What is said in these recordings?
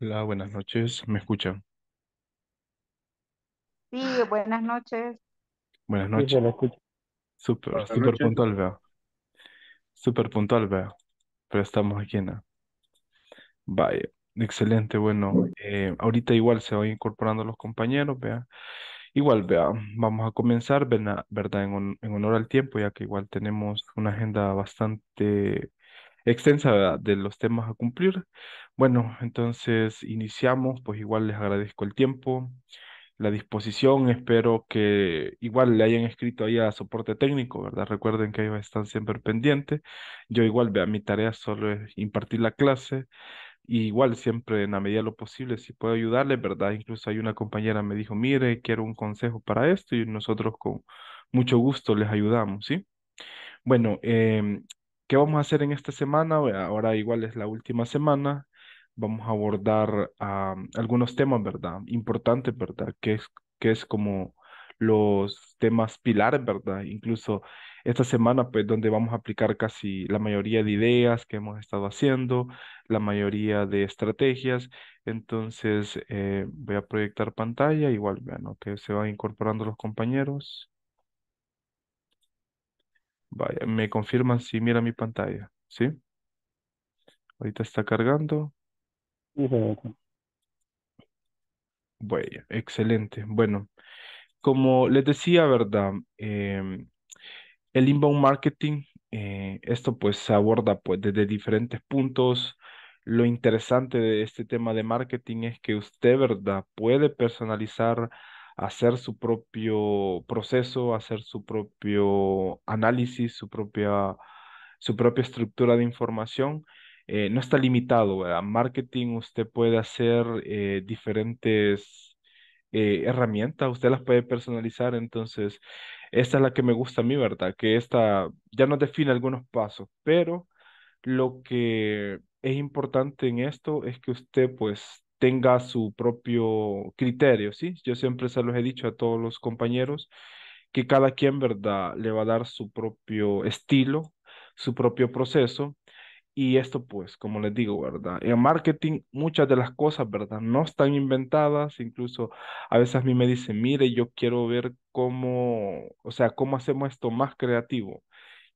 Hola, buenas noches. ¿Me escuchan? Sí, buenas noches. Buenas noches. Súper, puntual, vea. Súper puntual, vea. Pero estamos aquí en excelente. Bueno, eh, ahorita igual se van incorporando los compañeros, vea. Igual, vea, vamos a comenzar, ¿verdad? en honor al tiempo, ya que igual tenemos una agenda bastante extensa de los temas a cumplir. Bueno, entonces iniciamos, pues igual les agradezco el tiempo, la disposición, espero que igual le hayan escrito ahí a soporte técnico, ¿verdad? Recuerden que ellos están siempre pendientes. Yo igual, vea, mi tarea solo es impartir la clase. igual siempre en la medida de lo posible si puedo ayudarle, ¿verdad? Incluso hay una compañera me dijo, mire, quiero un consejo para esto y nosotros con mucho gusto les ayudamos, ¿sí? Bueno, eh, ¿Qué vamos a hacer en esta semana? Ahora igual es la última semana. Vamos a abordar ah, algunos temas, ¿verdad? Importantes, ¿verdad? Que es, que es como los temas pilares, ¿verdad? Incluso esta semana, pues, donde vamos a aplicar casi la mayoría de ideas que hemos estado haciendo, la mayoría de estrategias. Entonces, eh, voy a proyectar pantalla, igual, vean, que se van incorporando los compañeros. Vaya, me confirman si mira mi pantalla, ¿sí? Ahorita está cargando. Bueno, excelente. Bueno, como les decía, ¿verdad? Em, el inbound marketing, eh, esto pues se aborda pues desde diferentes puntos. Lo interesante de este tema de marketing es que usted, ¿verdad? Puede personalizar hacer su propio proceso, hacer su propio análisis, su propia, su propia estructura de información. Eh, no está limitado. A marketing usted puede hacer eh, diferentes eh, herramientas, usted las puede personalizar. Entonces, esta es la que me gusta a mí, ¿verdad? Que esta ya nos define algunos pasos, pero lo que es importante en esto es que usted pues tenga su propio criterio, ¿sí? Yo siempre se los he dicho a todos los compañeros que cada quien, ¿verdad?, le va a dar su propio estilo, su propio proceso. Y esto, pues, como les digo, ¿verdad? En marketing muchas de las cosas, ¿verdad? No están inventadas. Incluso a veces a mí me dicen, mire, yo quiero ver cómo, o sea, cómo hacemos esto más creativo.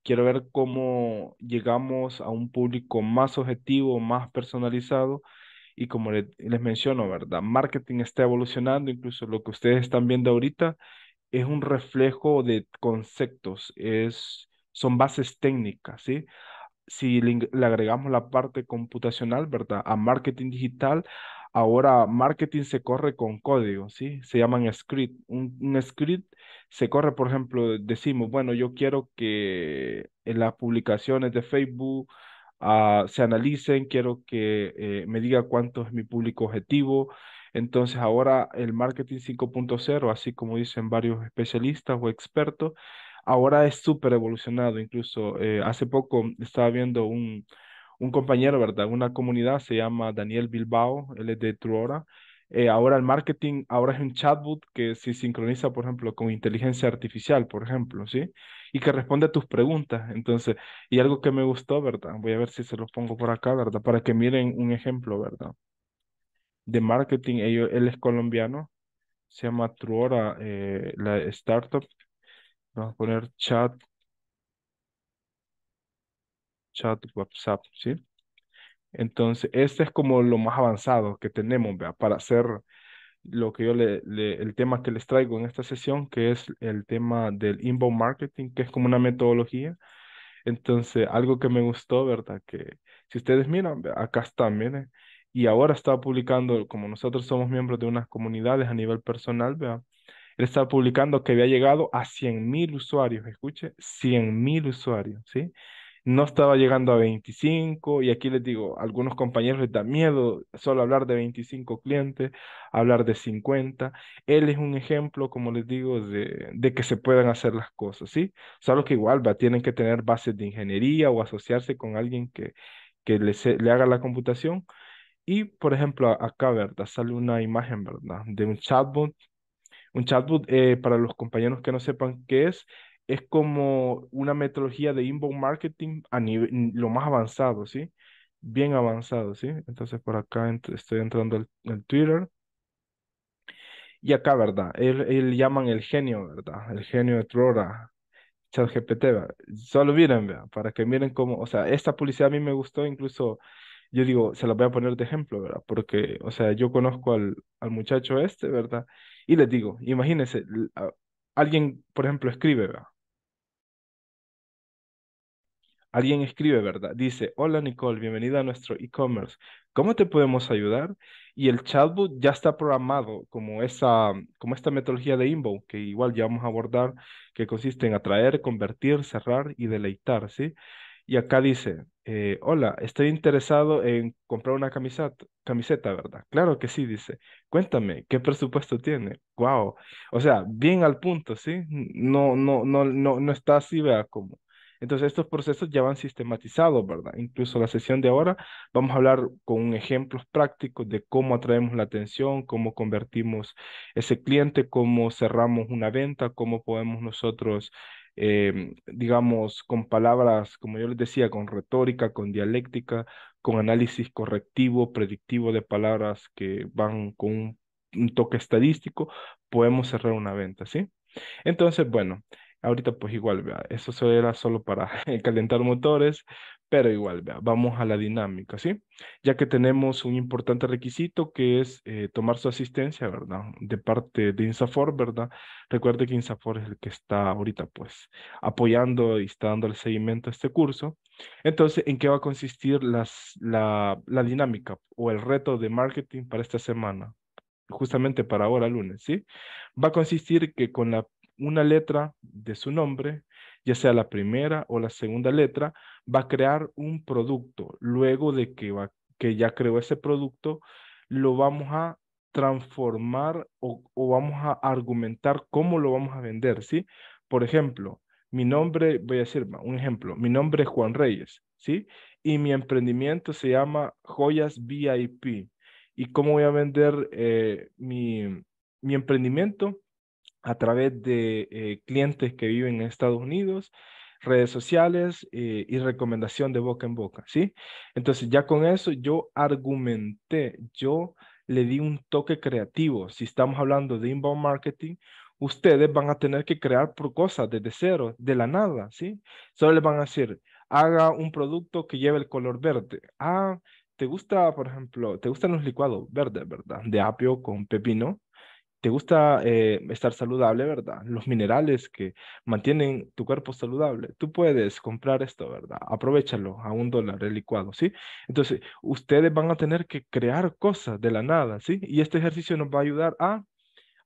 Quiero ver cómo llegamos a un público más objetivo, más personalizado y como les, les menciono, ¿verdad? Marketing está evolucionando, incluso lo que ustedes están viendo ahorita es un reflejo de conceptos, es, son bases técnicas, ¿sí? Si le, agregamos la parte computacional, ¿verdad? A marketing digital, Ahora, marketing se corre con código, ¿sí? Se llaman script. Un, un, script se corre, por ejemplo, decimos, bueno, yo quiero que en las publicaciones de Facebook se analicen, quiero que eh, me diga cuánto es mi público objetivo. Entonces ahora el marketing 5.0, así como dicen varios especialistas o expertos, ahora es súper evolucionado. Incluso eh, hace poco estaba viendo un, un compañero, ¿verdad? Una comunidad, se llama Daniel Bilbao, él es de Truora, eh, ahora el marketing, ahora es un chatbot que se sincroniza, por ejemplo, con inteligencia artificial, por ejemplo, ¿sí? Y que responde a tus preguntas. Entonces, y algo que me gustó, ¿verdad? Voy a ver si se los pongo por acá, ¿verdad? Para que miren un ejemplo, ¿verdad? De marketing, ellos, él es colombiano, se llama Truora, eh, la startup. Vamos a poner chat, chat WhatsApp, ¿sí? Entonces, este es como lo más avanzado que tenemos ¿vea? para hacer lo que yo le, el tema que les traigo en esta sesión, que es el tema del inbound marketing, que es como una metodología. Entonces, algo que me gustó, ¿verdad? Que si ustedes miran, acá están, miren, y ahora está publicando, como nosotros somos miembros de unas comunidades a nivel personal, vea Él está publicando que había llegado a cien mil usuarios, escuche, 100 mil usuarios, ¿sí? no estaba llegando a 25 y aquí les digo, algunos compañeros les da miedo solo hablar de 25 clientes, hablar de 50. Él es un ejemplo, como les digo, de, de que se puedan hacer las cosas, ¿sí? Solo que igual va, tienen que tener bases de ingeniería o asociarse con alguien que, que le haga la computación. Y, por ejemplo, acá, ¿verdad? Sale una imagen, ¿verdad? De un chatbot. Un chatbot, eh, para los compañeros que no sepan qué es, es como una metodología de inbound marketing a nivel, lo más avanzado, ¿sí? Bien avanzado, ¿sí? Entonces por acá estoy entrando en el Twitter. Y acá, ¿verdad? Él, él, llaman el genio, ¿verdad? El genio de Trora, ChatGPT, ¿verdad? Solo miren, ¿verdad? Para que miren cómo, o sea, esta publicidad a mí me gustó, incluso yo digo, se la voy a poner de ejemplo, ¿verdad? Porque, o sea, yo conozco al, al muchacho este, ¿verdad? Y les digo, imagínense, alguien, por ejemplo, escribe, ¿verdad? Alguien escribe, ¿verdad? Dice, hola Nicole, bienvenida a nuestro e-commerce. ¿Cómo te podemos ayudar? Y el chatbot ya está programado como, esa, como esta metodología de Inbound, que igual ya vamos a abordar, que consiste en atraer, convertir, cerrar y deleitar, ¿sí? Y acá dice, eh, hola, estoy interesado en comprar una camiseta, camiseta, ¿verdad? Claro que sí, dice. Cuéntame, ¿qué presupuesto tiene? Wow. O sea, bien al punto, ¿sí? No, no, no, no, no está así, vea, como entonces, estos procesos ya van sistematizados, ¿verdad? Incluso la sesión de ahora vamos a hablar con ejemplos prácticos de cómo atraemos la atención, cómo convertimos ese cliente, cómo cerramos una venta, cómo podemos nosotros, em, digamos, con palabras, como yo les decía, con retórica, con dialéctica, con análisis correctivo, predictivo de palabras que van con un toque estadístico, podemos cerrar una venta, ¿sí? Entonces, bueno, Ahorita pues igual, vea, eso era solo para calentar motores, pero igual, vea, vamos a la dinámica, ¿sí? Ya que tenemos un importante requisito que es eh, tomar su asistencia, ¿verdad? De parte de Insafor, ¿verdad? Recuerde que Insafor es el que está ahorita pues apoyando y está dando el seguimiento a este curso. Entonces, ¿en qué va a consistir las, la, la dinámica o el reto de marketing para esta semana? justamente para ahora lunes, ¿sí? Va a consistir que con la una letra de su nombre, ya sea la primera o la segunda letra, va a crear un producto. Luego de que, que ya creó ese producto, lo vamos a transformar o, vamos a argumentar cómo lo vamos a vender, ¿sí? Por ejemplo, mi nombre, voy a decir un ejemplo, mi nombre es Juan Reyes, ¿sí? Y mi emprendimiento se llama Joyas VIP. ¿Y cómo voy a vender eh, mi emprendimiento? a través de eh, clientes que viven en Estados Unidos, redes sociales eh, y recomendación de boca en boca, ¿sí? Entonces ya con eso yo argumenté, yo le di un toque creativo. Si estamos hablando de inbound marketing, ustedes van a tener que crear por cosas desde cero, de la nada, ¿sí? Solo les van a decir, haga un producto que lleve el color verde. Ah, te gusta, por ejemplo, te gustan los licuados verdes, ¿verdad? De apio con pepino te gusta eh, estar saludable, ¿verdad? Los minerales que mantienen tu cuerpo saludable. Tú puedes comprar esto, ¿verdad? Aprovechalo a un dólar el licuado, ¿sí? Entonces, ustedes van a tener que crear cosas de la nada, ¿sí? Y este ejercicio nos va a ayudar a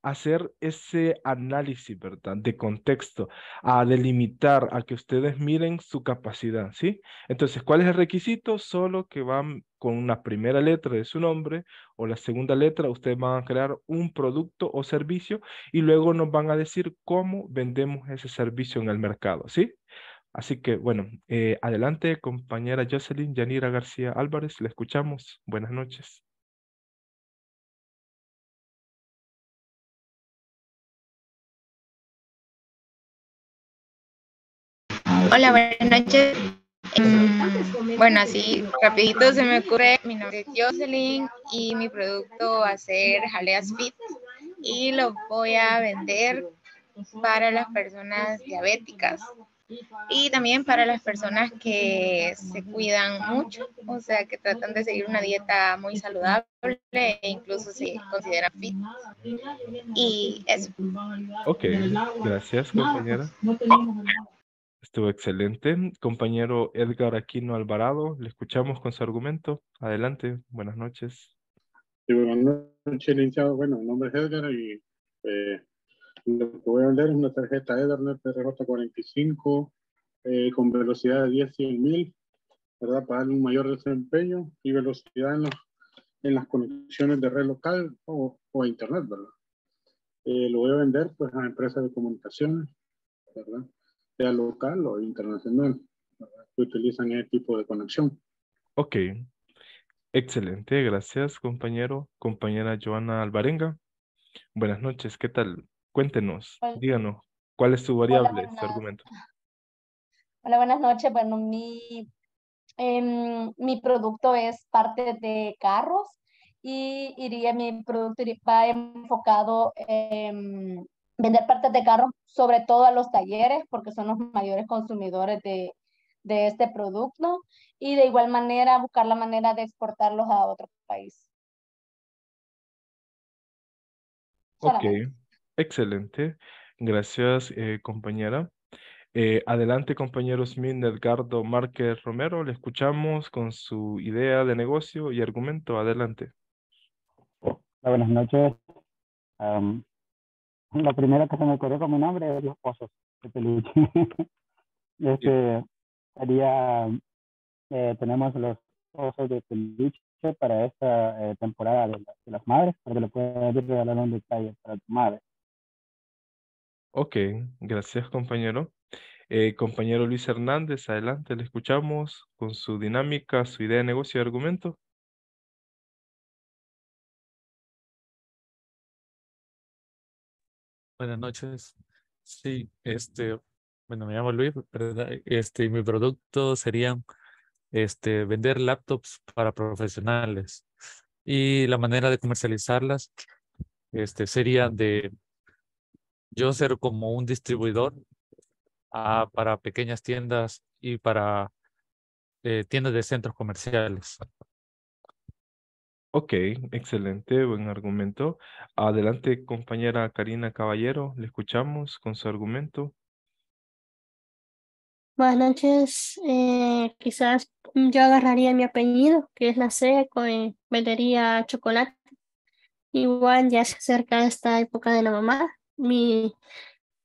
hacer ese análisis, ¿verdad? De contexto, a delimitar, a que ustedes miren su capacidad, ¿sí? Entonces, ¿cuál es el requisito? Solo que van con una primera letra de su nombre o la segunda letra, ustedes van a crear un producto o servicio y luego nos van a decir cómo vendemos ese servicio en el mercado, ¿sí? Así que, bueno, eh, adelante, compañera Jocelyn Yanira García Álvarez, la escuchamos. Buenas noches. Hola, buenas noches. Mm, bueno, así rapidito se me ocurre, mi nombre es Jocelyn y mi producto va a ser jaleas fit y lo voy a vender para las personas diabéticas y también para las personas que se cuidan mucho, o sea, que tratan de seguir una dieta muy saludable e incluso se consideran fit. Y eso. Ok, gracias compañera. Pues, Estuvo excelente. Compañero Edgar Aquino Alvarado, le escuchamos con su argumento. Adelante, buenas noches. Sí, buenas noches, licenciado. Bueno, mi nombre es Edgar y eh, lo que voy a vender es una tarjeta Ethernet PRJ45 eh, con velocidad de 10 100 mil, ¿verdad? Para darle un mayor desempeño y velocidad en, las conexiones de red local o, a internet, ¿verdad? Eh, lo voy a vender pues a empresas de comunicaciones, ¿verdad? local o internacional, que utilizan ese tipo de conexión. Ok, excelente, gracias compañero, compañera Joana Alvarenga. Buenas noches, ¿qué tal? Cuéntenos, díganos, ¿cuál es su variable, su argumento? Hola, buenas noches. Bueno, mi, em, mi producto es parte de carros y iría, mi producto va enfocado en... Em, vender partes de carro, sobre todo a los talleres, porque son los mayores consumidores de, de este producto, y de igual manera buscar la manera de exportarlos a otro país. Ok, excelente. Gracias, eh, compañera. Eh, adelante, compañeros Min, Edgardo Márquez Romero, le escuchamos con su idea de negocio y argumento. Adelante. Buenas noches. La primera que se me ocurrió mi nombre es los pozos de peluche. este, sería, eh, tenemos los pozos de peluche para esta eh, temporada de, las madres, para que le puedas regalar un detalle para tu madre. Ok, gracias compañero. Eh, compañero Luis Hernández, adelante, le escuchamos con su dinámica, su idea de negocio y argumento. Buenas noches. Sí, este, bueno, me llamo Luis, ¿verdad? Este, mi producto sería este, vender laptops para profesionales. Y la manera de comercializarlas este, sería de yo ser como un distribuidor ah, para pequeñas tiendas y para eh, tiendas de centros comerciales. Ok, excelente, buen argumento. Adelante, compañera Karina Caballero, le escuchamos con su argumento. Buenas noches, eh, quizás yo agarraría mi apellido, que es la C, con vendería eh, chocolate. Igual ya se acerca esta época de la mamá. Mi,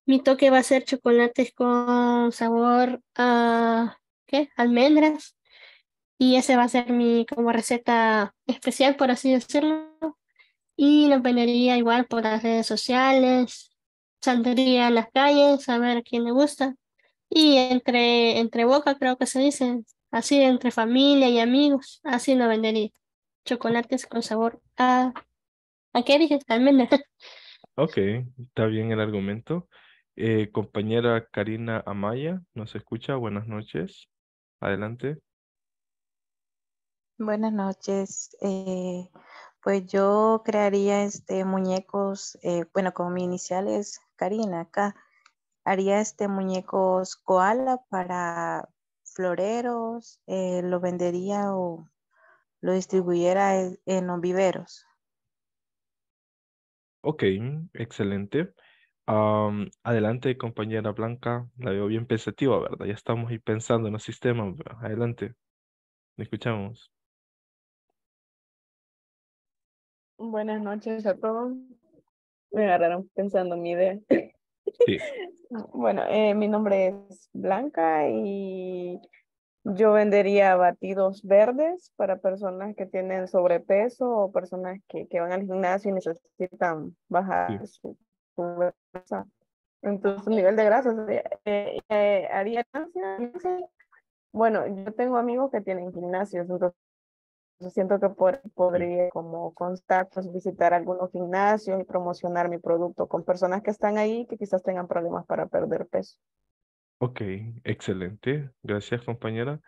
mi toque va a ser chocolates con sabor a, ¿qué? Almendras y esa va a ser mi como receta especial, por así decirlo. Y lo vendería igual por las redes sociales, saldría a las calles a ver a quién le gusta. Y entre, entre boca, creo que se dice, así entre familia y amigos, así lo vendería. Chocolates con sabor a... ¿A qué dije? Ok, está bien el argumento. Eh, compañera Karina Amaya, ¿nos escucha? Buenas noches. Adelante. Buenas noches. Eh, pues yo crearía este muñecos, eh, bueno, como mi inicial es Karina acá. Haría este muñecos koala para floreros, eh, lo vendería o lo distribuyera e, en, los viveros. Ok, excelente. adelante, compañera Blanca. La veo bien pensativa, ¿verdad? Ya estamos ahí pensando en los sistemas. Adelante. Le escuchamos. Buenas noches a todos. Me agarraron pensando mi idea. bueno, eh, mi nombre es Blanca y yo vendería batidos verdes para personas que tienen sobrepeso o personas que, que van al gimnasio y necesitan bajar su, Entonces, un nivel de grasa eh, eh, bueno, yo tengo amigos que tienen gimnasios, entonces siento que podría como contactos pues, visitar algunos gimnasios y promocionar mi producto con personas que están ahí que quizás tengan problemas para perder peso. Ok, excelente. Gracias, compañera.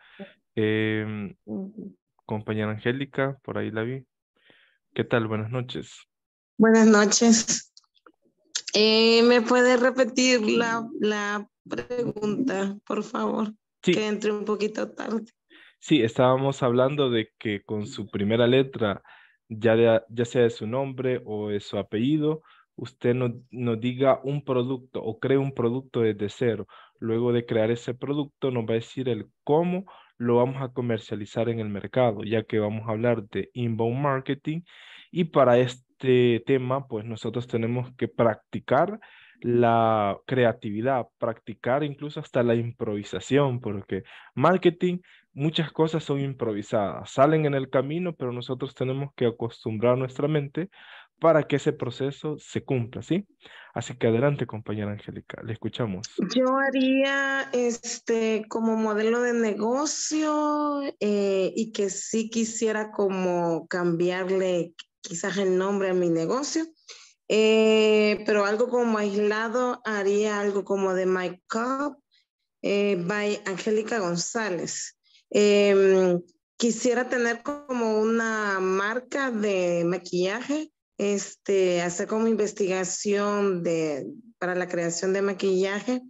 Em, compañera Angélica, por ahí la vi. ¿Qué tal? Buenas noches. Buenas noches. Eh, ¿Me puede repetir la, pregunta, por favor? Que entre un poquito tarde. Sí, estábamos hablando de que con su primera letra, ya, ya sea de su nombre o de su apellido, usted nos no diga un producto o cree un producto desde cero. Luego de crear ese producto, nos va a decir el cómo lo vamos a comercializar en el mercado, ya que vamos a hablar de inbound marketing. Y para este tema, pues nosotros tenemos que practicar la creatividad, practicar incluso hasta la improvisación, porque marketing, muchas cosas son improvisadas, salen en el camino, pero nosotros tenemos que acostumbrar nuestra mente para que ese proceso se cumpla, ¿sí? Así que adelante, compañera Angélica, le escuchamos. Yo haría este como modelo de negocio eh, y que si quisiera como cambiarle quizás el nombre a mi negocio eh, pero algo como aislado haría algo como de My Cup eh, by Angélica González. Em, quisiera tener como una marca de maquillaje, este, hacer como investigación de, para la creación de maquillaje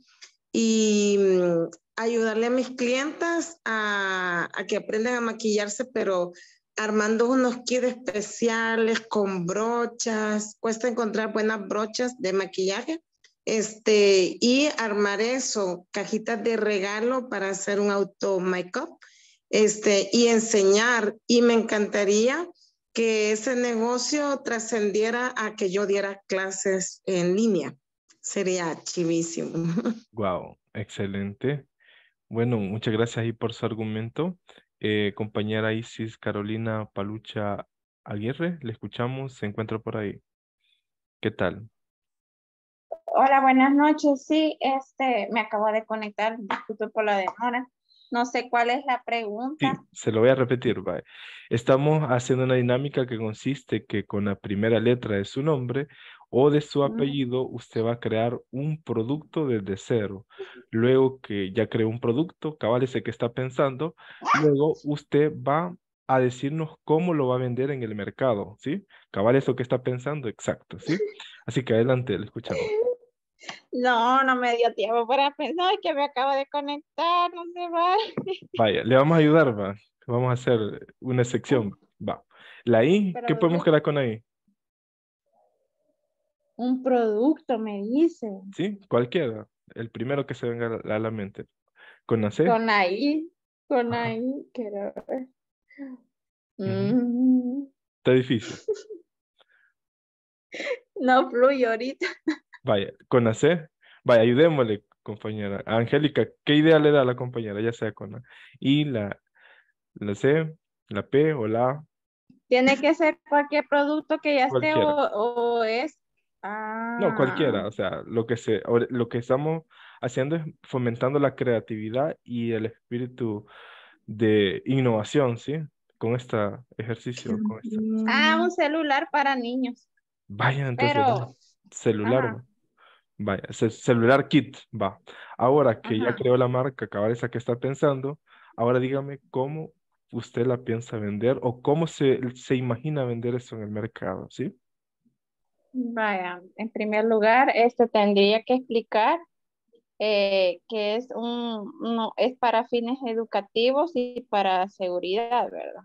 y mm, ayudarle a mis clientas a, a que aprendan a maquillarse, pero armando unos kits especiales con brochas. Cuesta encontrar buenas brochas de maquillaje. Este, y armar eso, cajitas de regalo para hacer un auto make-up este, y enseñar. Y me encantaría que ese negocio trascendiera a que yo diera clases en línea. Sería chivísimo. Wow, excelente. Bueno, muchas gracias ahí por su argumento. Eh, compañera Isis Carolina Palucha Aguirre, le escuchamos, se encuentra por ahí. ¿Qué tal? Hola, buenas noches. Sí, este, me acabo de conectar, disculpe por la demora. No sé cuál es la pregunta. se lo voy a repetir. Estamos haciendo una dinámica que consiste que con la primera letra de su nombre, o de su mm. apellido, usted va a crear un producto desde cero. Luego que ya creó un producto, cabal ese que está pensando, luego usted va a decirnos cómo lo va a vender en el mercado, ¿sí? Cabal eso que está pensando, exacto, ¿sí? Así que adelante, le escuchamos. No, no me dio tiempo para pensar que me acabo de conectar, no se va. Vaya, le vamos a ayudar, va. Vamos a hacer una sección, va. La I, ¿qué podemos quedar con ahí? Un producto, me dice. Sí, cualquiera. El primero que se venga a la mente. Con A.C. Con A.I. Con A.I. Quiero ver. Mm. Está difícil. no fluye ahorita. Vaya, con A.C. Vaya, ayudémosle, compañera. Angélica, ¿qué idea le da a la compañera? Ya sea con y I, la, la C, la P o la... Tiene que ser cualquier producto que ya esté o, es no, cualquiera, ah. o sea, lo que, se, lo que estamos haciendo es fomentando la creatividad y el espíritu de innovación, ¿sí? Con este ejercicio. Con Ah, un celular para niños. Vaya, entonces. Celular. Vaya, celular kit, va. Ahora que ya creó la marca esa que está pensando, ahora dígame cómo usted la piensa vender o cómo se, se imagina vender eso en el mercado, ¿sí? Vaya, en primer lugar, esto tendría que explicar eh, que es un, no, es para fines educativos y para seguridad, ¿verdad?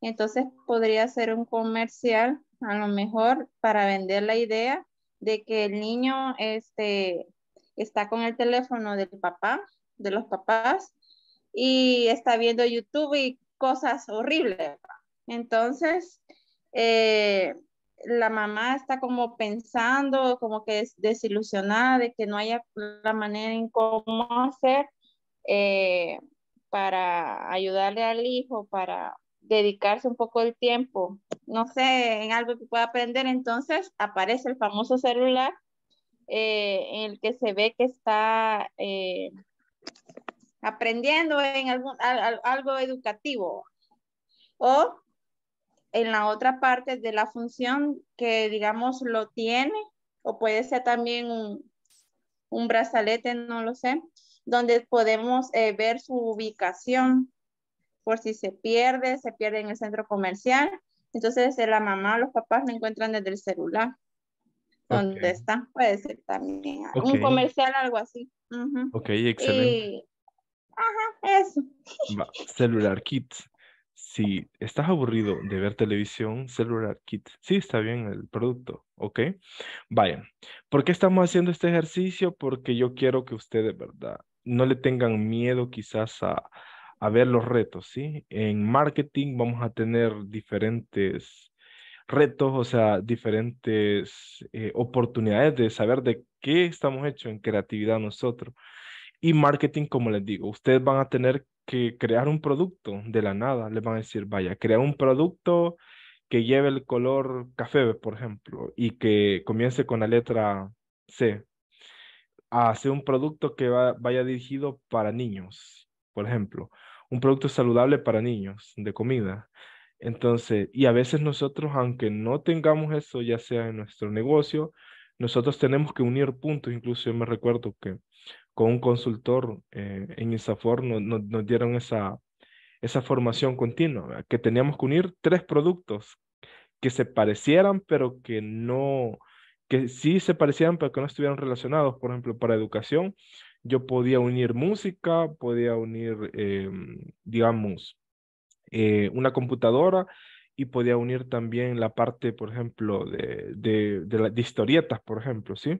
Entonces podría ser un comercial, a lo mejor, para vender la idea de que el niño este, está con el teléfono del papá, de los papás, y está viendo YouTube y cosas horribles. Entonces, eh, la mamá está como pensando, como que es desilusionada de que no haya la manera en cómo hacer eh, para ayudarle al hijo, para dedicarse un poco el tiempo, no sé, en algo que pueda aprender, entonces aparece el famoso celular eh, en el que se ve que está eh, aprendiendo en algo educativo o en la otra parte de la función que, digamos, lo tiene, o puede ser también un, brazalete, no lo sé, donde podemos eh, ver su ubicación, por si se pierde, se pierde en el centro comercial. Entonces, eh, la mamá los papás lo encuentran desde el celular. ¿Dónde Donde está, puede ser también un comercial, algo así. Ok, excelente. Ajá, eso. celular kit si estás aburrido de ver televisión, Cellular Kit, sí está bien el producto, ¿ok? Vaya, ¿por qué estamos haciendo este ejercicio? Porque yo quiero que ustedes, ¿verdad? No le tengan miedo quizás a, ver los retos, ¿sí? En marketing vamos a tener diferentes retos, o sea, diferentes eh, oportunidades de saber de qué estamos hechos en creatividad nosotros. Y marketing, como les digo, ustedes van a tener que crear un producto de la nada. Les van a decir, vaya, crear un producto que lleve el color café, por ejemplo, y que comience con la letra C. Hacer un producto que vaya dirigido para niños, por ejemplo. Un producto saludable para niños, de comida. Entonces, y a veces nosotros, aunque no tengamos eso, ya sea en nuestro negocio, nosotros tenemos que unir puntos. Incluso yo me recuerdo que con un consultor eh, en ISAFOR nos nos dieron esa, esa formación continua, que teníamos que unir tres productos que se parecieran, pero que no, que sí se parecieran, pero que no estuvieran relacionados. Por ejemplo, para educación, yo podía unir música, podía unir, eh, digamos, eh, una computadora y podía unir también la parte, por ejemplo, de, de, de historietas, por ejemplo, ¿sí?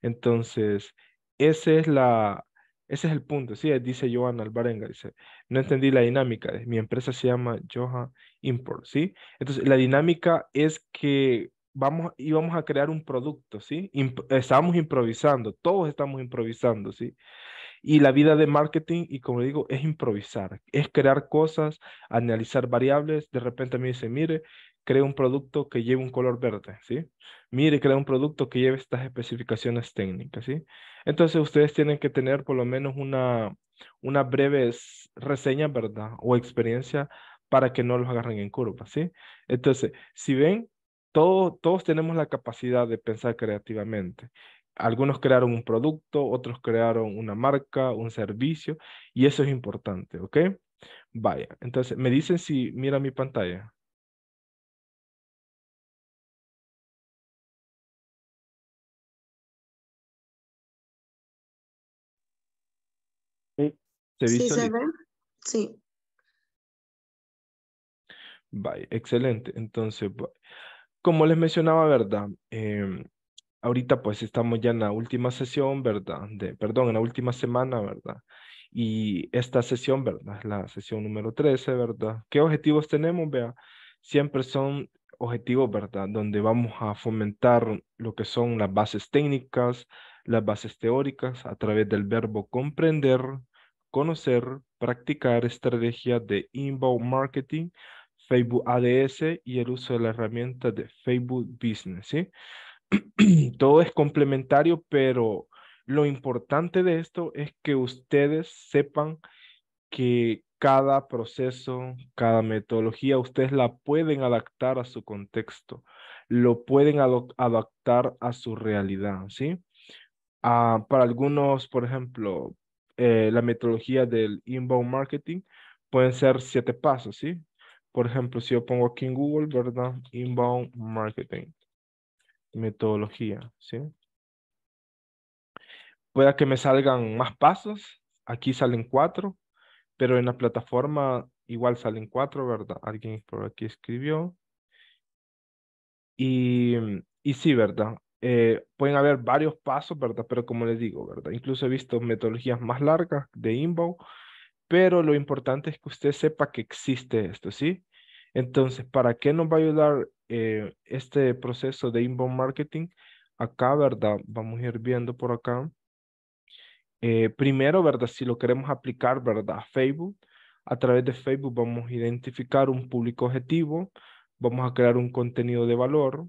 Entonces, ese es, la, ese es el punto, ¿sí? dice Johan Albarenga dice, no entendí la dinámica, eh, mi empresa se llama Johan Import, ¿sí? Entonces, la dinámica es que vamos, íbamos a crear un producto, ¿sí? estábamos improvisando, todos estamos improvisando, ¿sí? Y la vida de marketing, y como digo, es improvisar, es crear cosas, analizar variables. De repente a me dice, mire, crea un producto que lleve un color verde, ¿sí? Mire, crea un producto que lleve estas especificaciones técnicas, ¿sí? Entonces ustedes tienen que tener por lo menos una, una breve reseña, ¿verdad? O experiencia para que no los agarren en curva, ¿sí? Entonces, si ven, todos tenemos la capacidad de pensar creativamente. Algunos crearon un producto, otros crearon una marca, un servicio, y eso es importante, ¿ok? Vaya, entonces, me dicen si mira mi pantalla. ¿Se sí, se ve. Sí. Bye, excelente. Entonces, como les mencionaba, ¿verdad? Em, ahorita pues estamos ya en la última sesión, ¿verdad? De, perdón, en la última semana, ¿verdad? Y esta sesión, ¿verdad? La sesión número 13, ¿verdad? ¿Qué objetivos tenemos? Vea, siempre son objetivos, ¿verdad? Donde vamos a fomentar lo que son las bases técnicas, las bases teóricas a través del verbo comprender, conocer, practicar estrategias de inbound marketing, Facebook ADS y el uso de la herramienta de Facebook Business. ¿sí? Todo es complementario, pero lo importante de esto es que ustedes sepan que cada proceso, cada metodología, ustedes la pueden adaptar a su contexto, lo pueden adaptar a su realidad, ¿sí? Ah, para algunos, por ejemplo, eh, la metodología del inbound marketing, pueden ser siete pasos, ¿sí? Por ejemplo, si yo pongo aquí en Google, ¿verdad? Inbound marketing, metodología, ¿sí? Puede que me salgan más pasos, aquí salen cuatro, pero en la plataforma igual salen cuatro, ¿verdad? Alguien por aquí escribió. Y, y sí, ¿verdad? Eh, pueden haber varios pasos, ¿verdad? Pero como les digo, ¿verdad? Incluso he visto metodologías más largas de inbound, pero lo importante es que usted sepa que existe esto, ¿sí? Entonces, ¿para qué nos va a ayudar eh, este proceso de inbound marketing? Acá, ¿verdad? Vamos a ir viendo por acá. Eh, primero, ¿verdad? Si lo queremos aplicar, ¿verdad? A Facebook. A través de Facebook vamos a identificar un público objetivo, vamos a crear un contenido de valor,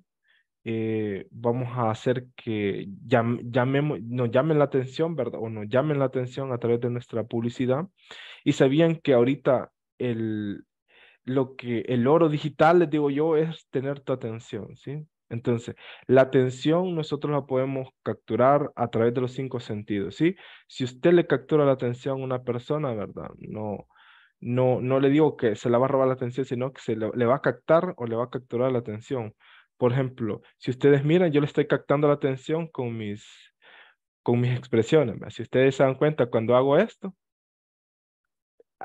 eh, vamos a hacer que nos llamen la atención, ¿verdad? O nos llamen la atención a través de nuestra publicidad. Y sabían que ahorita el, lo que el oro digital, les digo yo, es tener tu atención, ¿sí? Entonces, la atención nosotros la podemos capturar a través de los cinco sentidos, ¿sí? Si usted le captura la atención a una persona, ¿verdad? No, no, no le digo que se la va a robar la atención, sino que se le va a captar o le va a capturar la atención. Por ejemplo, si ustedes miran, yo le estoy captando la atención con mis, con mis expresiones. Si ustedes se dan cuenta, cuando hago esto,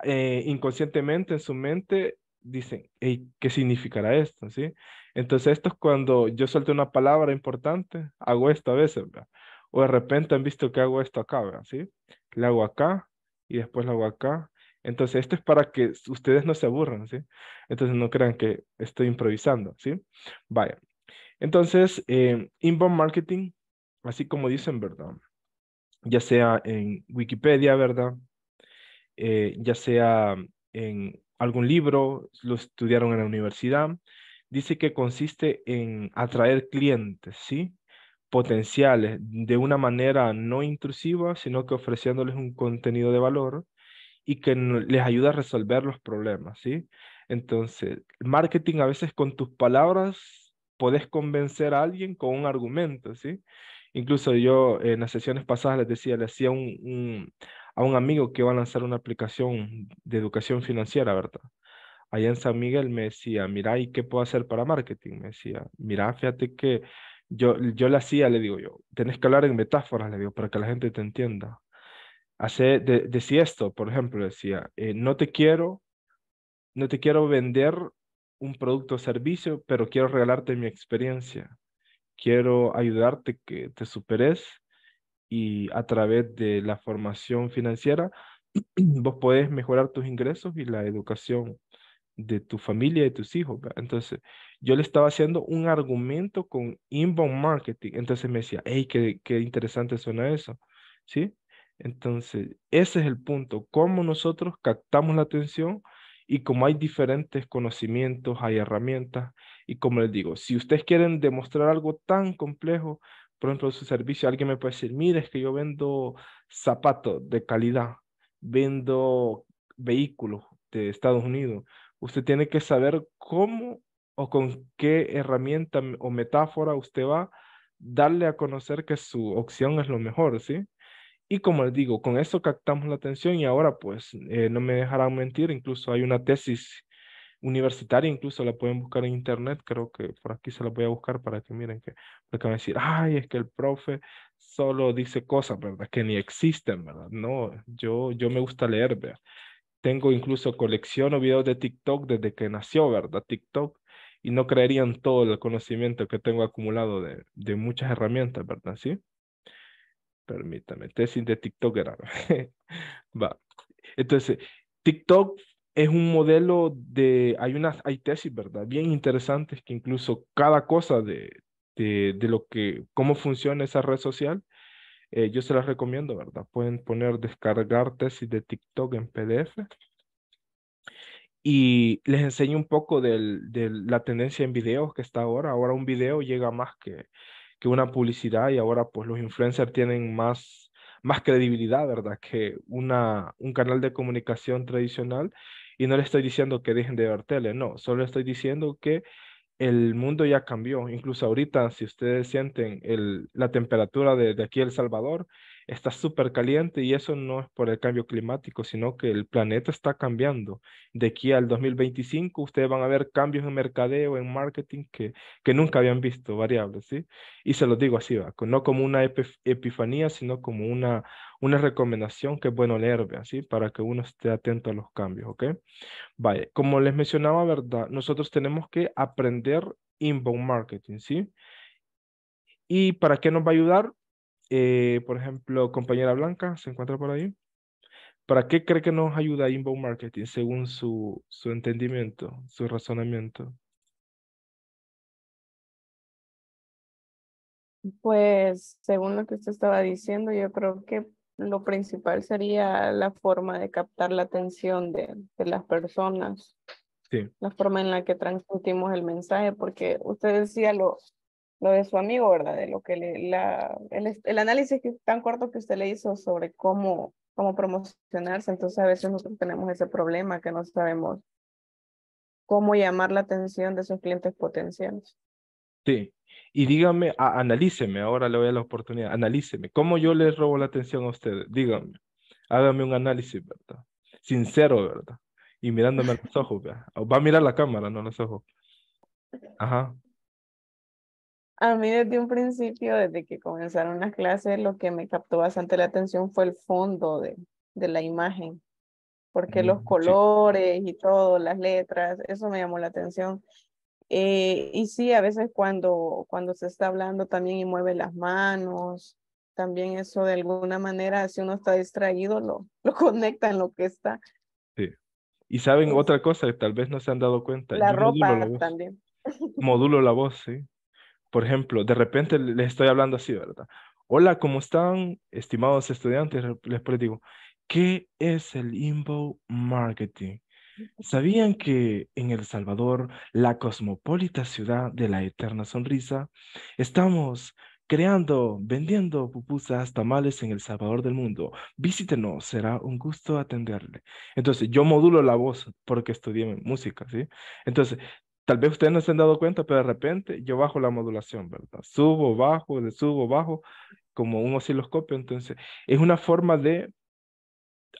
eh, inconscientemente en su mente dicen, ¿qué significará esto? ¿Sí? Entonces esto es cuando yo suelto una palabra importante, hago esto a veces, ¿verdad? o de repente han visto que hago esto acá, ¿verdad? ¿sí? Le hago acá y después lo hago acá. Entonces esto es para que ustedes no se aburran, ¿sí? Entonces no crean que estoy improvisando, ¿sí? Vaya, entonces, eh, inbound marketing, así como dicen, ¿verdad? Ya sea en Wikipedia, ¿verdad? Eh, ya sea en algún libro, lo estudiaron en la universidad, dice que consiste en atraer clientes, ¿sí? Potenciales de una manera no intrusiva, sino que ofreciéndoles un contenido de valor y que les ayuda a resolver los problemas, ¿sí? Entonces, marketing a veces con tus palabras podés convencer a alguien con un argumento, ¿sí? Incluso yo en las sesiones pasadas les decía, le hacía un, a un amigo que va a lanzar una aplicación de educación financiera, ¿verdad? Allá en San Miguel me decía, mira, ¿y qué puedo hacer para marketing? Me decía, mira, fíjate que yo, yo le hacía, le digo yo, tenés que hablar en metáforas, le digo, para que la gente te entienda. Hace, de, decía esto, por ejemplo, decía, eh, no te quiero, no te quiero vender un producto o servicio, pero quiero regalarte mi experiencia. Quiero ayudarte que te superes y a través de la formación financiera vos podés mejorar tus ingresos y la educación de tu familia y de tus hijos. Entonces, yo le estaba haciendo un argumento con inbound marketing. Entonces me decía, hey, qué, qué interesante suena eso. ¿Sí? Entonces, ese es el punto. Cómo nosotros captamos la atención y como hay diferentes conocimientos, hay herramientas, y como les digo, si ustedes quieren demostrar algo tan complejo, por ejemplo, su servicio, alguien me puede decir, mire, es que yo vendo zapatos de calidad, vendo vehículos de Estados Unidos. Usted tiene que saber cómo o con qué herramienta o metáfora usted va a darle a conocer que su opción es lo mejor, ¿sí? Y como les digo, con eso captamos la atención y ahora pues eh, no me dejarán mentir, incluso hay una tesis universitaria, incluso la pueden buscar en internet, creo que por aquí se la voy a buscar para que miren que, porque van a decir, ay, es que el profe solo dice cosas, ¿verdad? Que ni existen, ¿verdad? No, yo, yo me gusta leer, ¿verdad? Tengo incluso colección o videos de TikTok desde que nació, ¿verdad? TikTok y no creerían todo el conocimiento que tengo acumulado de, de muchas herramientas, ¿verdad? Sí. Permítame, tesis de era Va. Entonces, TikTok es un modelo de, hay unas, hay tesis, ¿verdad? Bien interesantes que incluso cada cosa de, de, lo que, cómo funciona esa red social, eh, yo se las recomiendo, ¿verdad? Pueden poner descargar tesis de TikTok en PDF y les enseño un poco de la tendencia en videos que está ahora. Ahora un video llega más que que una publicidad y ahora pues los influencers tienen más, más credibilidad, ¿verdad? Que una, un canal de comunicación tradicional y no le estoy diciendo que dejen de ver tele, no, solo estoy diciendo que el mundo ya cambió, incluso ahorita si ustedes sienten el, la temperatura de, de aquí El Salvador, está súper caliente y eso no es por el cambio climático, sino que el planeta está cambiando. De aquí al 2025 ustedes van a ver cambios en mercadeo, en marketing que, que nunca habían visto, variables, ¿sí? Y se los digo así, ¿va? no como una epifanía, sino como una, una recomendación que es bueno leer, ¿sí? Para que uno esté atento a los cambios, ¿ok? Vaya, como les mencionaba, ¿verdad? Nosotros tenemos que aprender inbound marketing, ¿sí? ¿Y para qué nos va a ayudar? Eh, por ejemplo, compañera Blanca, ¿se encuentra por ahí? ¿Para qué cree que nos ayuda inbound marketing según su, su entendimiento, su razonamiento? Pues según lo que usted estaba diciendo, yo creo que lo principal sería la forma de captar la atención de, de las personas. La forma en la que transmitimos el mensaje, porque usted decía lo, lo de su amigo, ¿verdad? De lo que la, el, el, análisis que, tan corto que usted le hizo sobre cómo, cómo promocionarse. Entonces a veces nosotros tenemos ese problema que no sabemos cómo llamar la atención de sus clientes potenciales. Sí. Y dígame, analíceme, ahora le voy a la oportunidad, analíceme, ¿cómo yo le robo la atención a usted? Dígame, hágame un análisis, ¿verdad? Sincero, ¿verdad? Y mirándome a los ojos, ¿verdad? Va a mirar la cámara, no los ojos. Ajá. A mí desde un principio, desde que comenzaron las clases, lo que me captó bastante la atención fue el fondo de, de la imagen, porque los mm, colores y todo, las letras, eso me llamó la atención. Eh, y sí, a veces cuando, cuando se está hablando también y mueve las manos, también eso de alguna manera, si uno está distraído, lo, lo conecta en lo que está. Sí. Y saben otra cosa, tal vez no se han dado cuenta. La ropa también. Modulo la voz, sí por ejemplo, de repente les estoy hablando así, ¿verdad? Hola, ¿cómo están, estimados estudiantes? Les pues digo, ¿qué es el inbound marketing? ¿Sabían que en El Salvador, la cosmopolita ciudad de la eterna sonrisa, estamos creando, vendiendo pupusas, tamales en El Salvador del mundo? Visítenos, será un gusto atenderle. Entonces, yo modulo la voz porque estudié música, ¿sí? Entonces, Tal vez ustedes no se han dado cuenta, pero de repente yo bajo la modulación, ¿verdad? Subo, bajo, de subo, bajo, como un osciloscopio. Entonces, es una forma de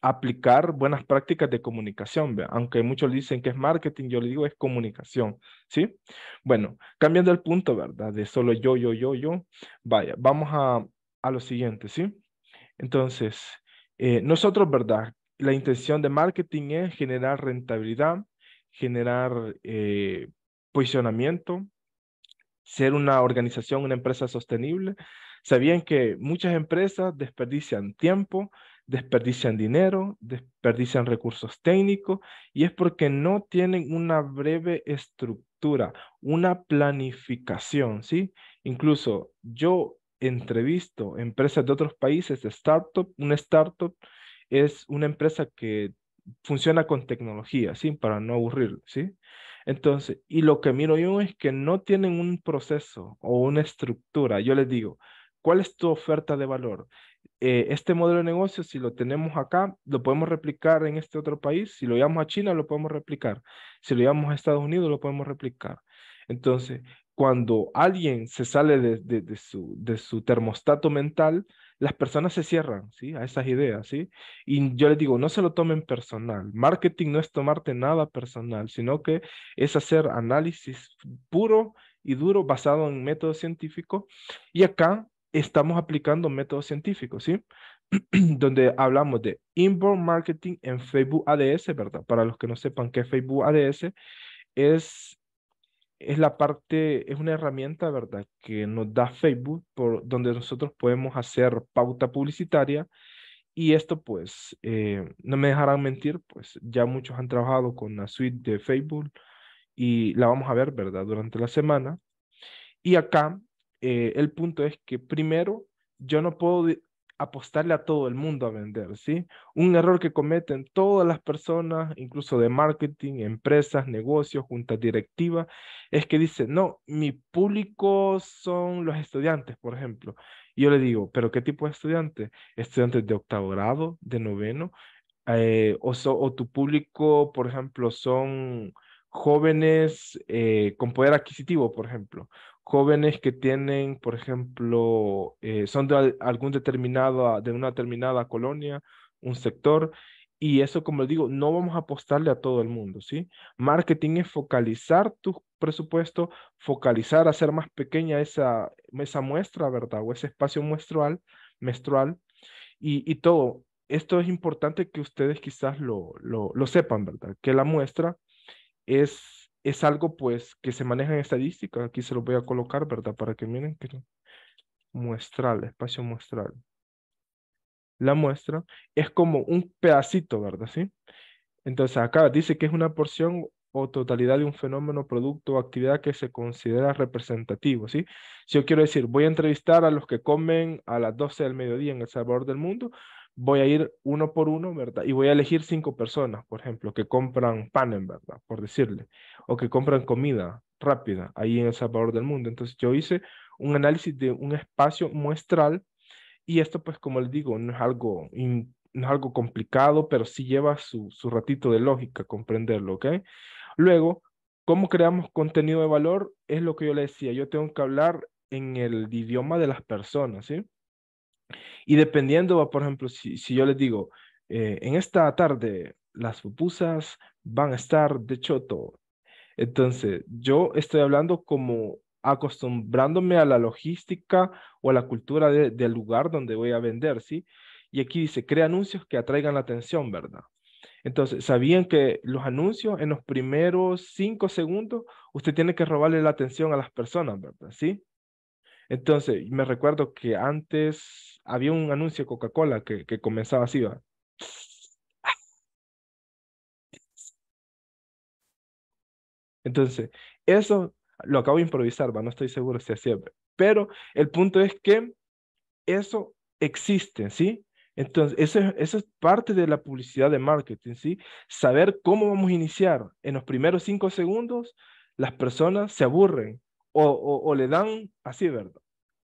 aplicar buenas prácticas de comunicación, ¿verdad? aunque muchos dicen que es marketing, yo le digo es comunicación, ¿sí? Bueno, cambiando el punto, ¿verdad? De solo yo, yo, yo, yo, vaya, vamos a, lo siguiente, ¿sí? Entonces, eh, nosotros, ¿verdad? La intención de marketing es generar rentabilidad, generar eh, posicionamiento, ser una organización, una empresa sostenible. Sabían que muchas empresas desperdician tiempo, desperdician dinero, desperdician recursos técnicos y es porque no tienen una breve estructura, una planificación, ¿sí? Incluso yo entrevisto empresas de otros países, startup, una startup es una empresa que funciona con tecnología, ¿sí? Para no aburrir, ¿sí? Entonces, y lo que miro yo es que no tienen un proceso o una estructura. Yo les digo, ¿cuál es tu oferta de valor? Eh, este modelo de negocio, si lo tenemos acá, lo podemos replicar en este otro país. Si lo llevamos a China, lo podemos replicar. Si lo llevamos a Estados Unidos, lo podemos replicar. Entonces, cuando alguien se sale de su termostato mental, las personas se cierran, ¿sí? A esas ideas, ¿sí? Y yo les digo, no se lo tomen personal. Marketing no es tomarte nada personal, sino que es hacer análisis puro y duro basado en método científico. Y acá estamos aplicando método científico, ¿sí? donde hablamos de inbound marketing en Facebook ADS, ¿verdad? Para los que no sepan qué Facebook ADS, es es la parte, es una herramienta, ¿verdad?, que nos da Facebook, por donde nosotros podemos hacer pauta publicitaria. Y esto, pues, eh, no me dejarán mentir, pues ya muchos han trabajado con la suite de Facebook y la vamos a ver, ¿verdad?, durante la semana. Y acá, eh, el punto es que primero, yo no puedo apostarle a todo el mundo a vender, ¿sí? Un error que cometen todas las personas, incluso de marketing, empresas, negocios, juntas directivas, es que dicen, no, mi público son los estudiantes, por ejemplo. Y yo le digo, ¿pero qué tipo de estudiante? Estudiantes de octavo grado, de noveno, eh, o, tu público, por ejemplo, son jóvenes eh, con poder adquisitivo, por ejemplo, jóvenes que tienen, por ejemplo, eh, son de algún determinado, de una determinada colonia, un sector, y eso, como les digo, no vamos a apostarle a todo el mundo, ¿sí? Marketing es focalizar tu presupuesto, focalizar, hacer más pequeña esa, esa muestra, ¿verdad? O ese espacio muestral, menstrual, y, todo. Esto es importante que ustedes quizás lo, lo, lo sepan, ¿verdad? Que la muestra es es algo pues que se maneja en estadística. Aquí se lo voy a colocar, ¿verdad? Para que miren que muestral, espacio muestral. La muestra es como un pedacito, ¿verdad? ¿Sí? Entonces acá dice que es una porción o totalidad de un fenómeno, producto o actividad que se considera representativo, ¿sí? Si yo quiero decir, voy a entrevistar a los que comen a las 12 del mediodía en El Salvador del Mundo, voy a ir uno por uno, ¿verdad? Y voy a elegir cinco personas, por ejemplo, que compran pan, en verdad, por decirle, o que compran comida rápida ahí en El Salvador del Mundo. Entonces yo hice un análisis de un espacio muestral y esto, pues, como les digo, no es algo, no es algo complicado, pero sí lleva su, su ratito de lógica comprenderlo, ¿ok? Luego, ¿cómo creamos contenido de valor? Es lo que yo le decía, yo tengo que hablar en el idioma de las personas, ¿sí? Y dependiendo, ah, por ejemplo, si, yo les digo, eh, en esta tarde las pupusas van a estar de choto. Entonces, yo estoy hablando como acostumbrándome a la logística o a la cultura del lugar donde voy a vender, ¿sí? Y aquí dice, crea anuncios que atraigan la atención, ¿verdad? Entonces, ¿sabían que los anuncios en los primeros cinco segundos, usted tiene que robarle la atención a las personas, ¿verdad? ¿Sí? Entonces, me recuerdo que antes había un anuncio de Coca-Cola que, comenzaba así, ¿va? Entonces, eso lo acabo de improvisar, ¿va? No estoy seguro si así pero el punto es que eso existe, ¿sí? Entonces, eso, es parte de la publicidad de marketing, ¿sí? Saber cómo vamos a iniciar. En los primeros cinco segundos, las personas se aburren o, o, o le dan así, ¿verdad?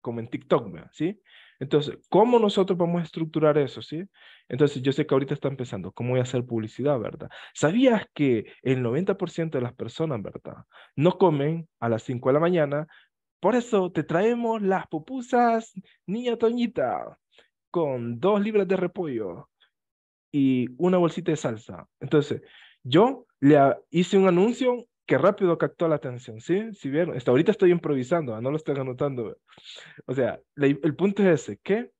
como en TikTok, ¿verdad? ¿sí? Entonces, ¿cómo nosotros vamos a estructurar eso, sí? Entonces, yo sé que ahorita está empezando, ¿cómo voy a hacer publicidad, verdad? ¿Sabías que el 90% de las personas, verdad, no comen a las 5 de la mañana? Por eso te traemos las pupusas Niña Toñita con dos libras de repollo y una bolsita de salsa. Entonces, yo le hice un anuncio que rápido captó la atención, ¿sí? si vieron? Hasta ahorita estoy improvisando, ah, no lo estoy anotando. O sea, el punto es ese, que,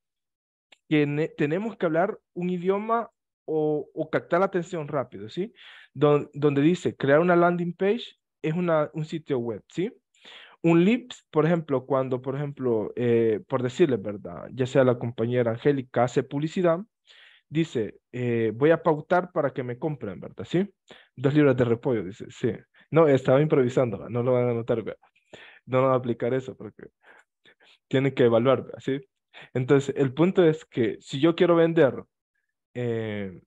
que tenemos que hablar un idioma o, o, captar la atención rápido, ¿sí? donde dice, crear una landing page es una, un sitio web, ¿sí? Un lips, por ejemplo, cuando, por ejemplo, eh, por decirle verdad, ya sea la compañera Angélica hace publicidad, dice, eh, voy a pautar para que me compren, ¿verdad? ¿Sí? Dos libras de repollo, dice, sí. No, estaba improvisando, no lo van a notar, no No van a aplicar eso porque tienen que evaluar, así Entonces, el punto es que si yo quiero vender eh,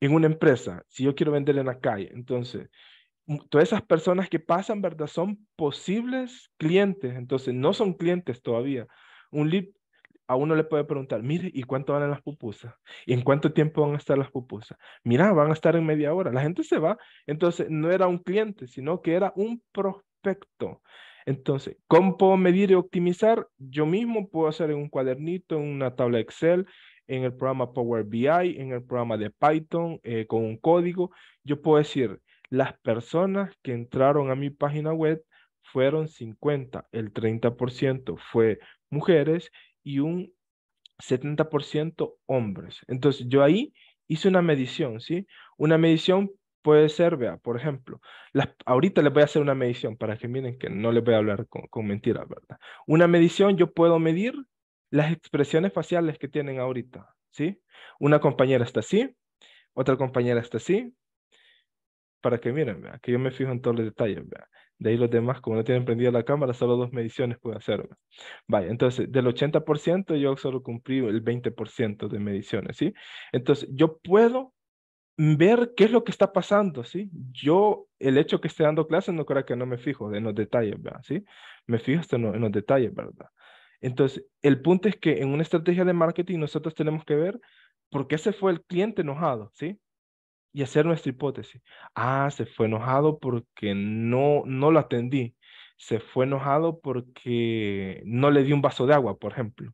en una empresa, si yo quiero vender en la calle, entonces, mm, todas esas personas que pasan, ¿verdad? Son posibles clientes, entonces no son clientes todavía. Un lead a uno le puede preguntar, mire, ¿y cuánto van las pupusas? ¿Y en cuánto tiempo van a estar las pupusas? Mira, van a estar en media hora. La gente se va. Entonces, no era un cliente, sino que era un prospecto. Entonces, ¿cómo puedo medir y optimizar? Yo mismo puedo hacer en un cuadernito, en una tabla Excel, en el programa Power BI, en el programa de Python, eh, con un código. Yo puedo decir, las personas que entraron a mi página web fueron 50, el 30% fue mujeres y un 70% hombres. Entonces, yo ahí hice una medición, ¿sí? Una medición puede ser, vea, por ejemplo, las, ahorita les voy a hacer una medición para que miren que no les voy a hablar con, con mentiras, ¿verdad? Una medición, yo puedo medir las expresiones faciales que tienen ahorita, ¿sí? Una compañera está así, otra compañera está así, para que miren, vea, que yo me fijo en todos los detalles, vea. De ahí los demás, como no tienen prendida la cámara, solo dos mediciones puedo hacer. Vaya, entonces del 80% yo solo cumplí el 20% de mediciones, ¿sí? Entonces yo puedo ver qué es lo que está pasando, ¿sí? Yo, el hecho que esté dando clases, no creo que no me fijo en los detalles, ¿verdad? ¿Sí? Me fijo hasta en los detalles, ¿verdad? Entonces, el punto es que en una estrategia de marketing nosotros tenemos que ver por qué se fue el cliente enojado, ¿sí? y hacer nuestra hipótesis. Ah, se fue enojado porque no, no lo atendí. Se fue enojado porque no le di un vaso de agua, por ejemplo.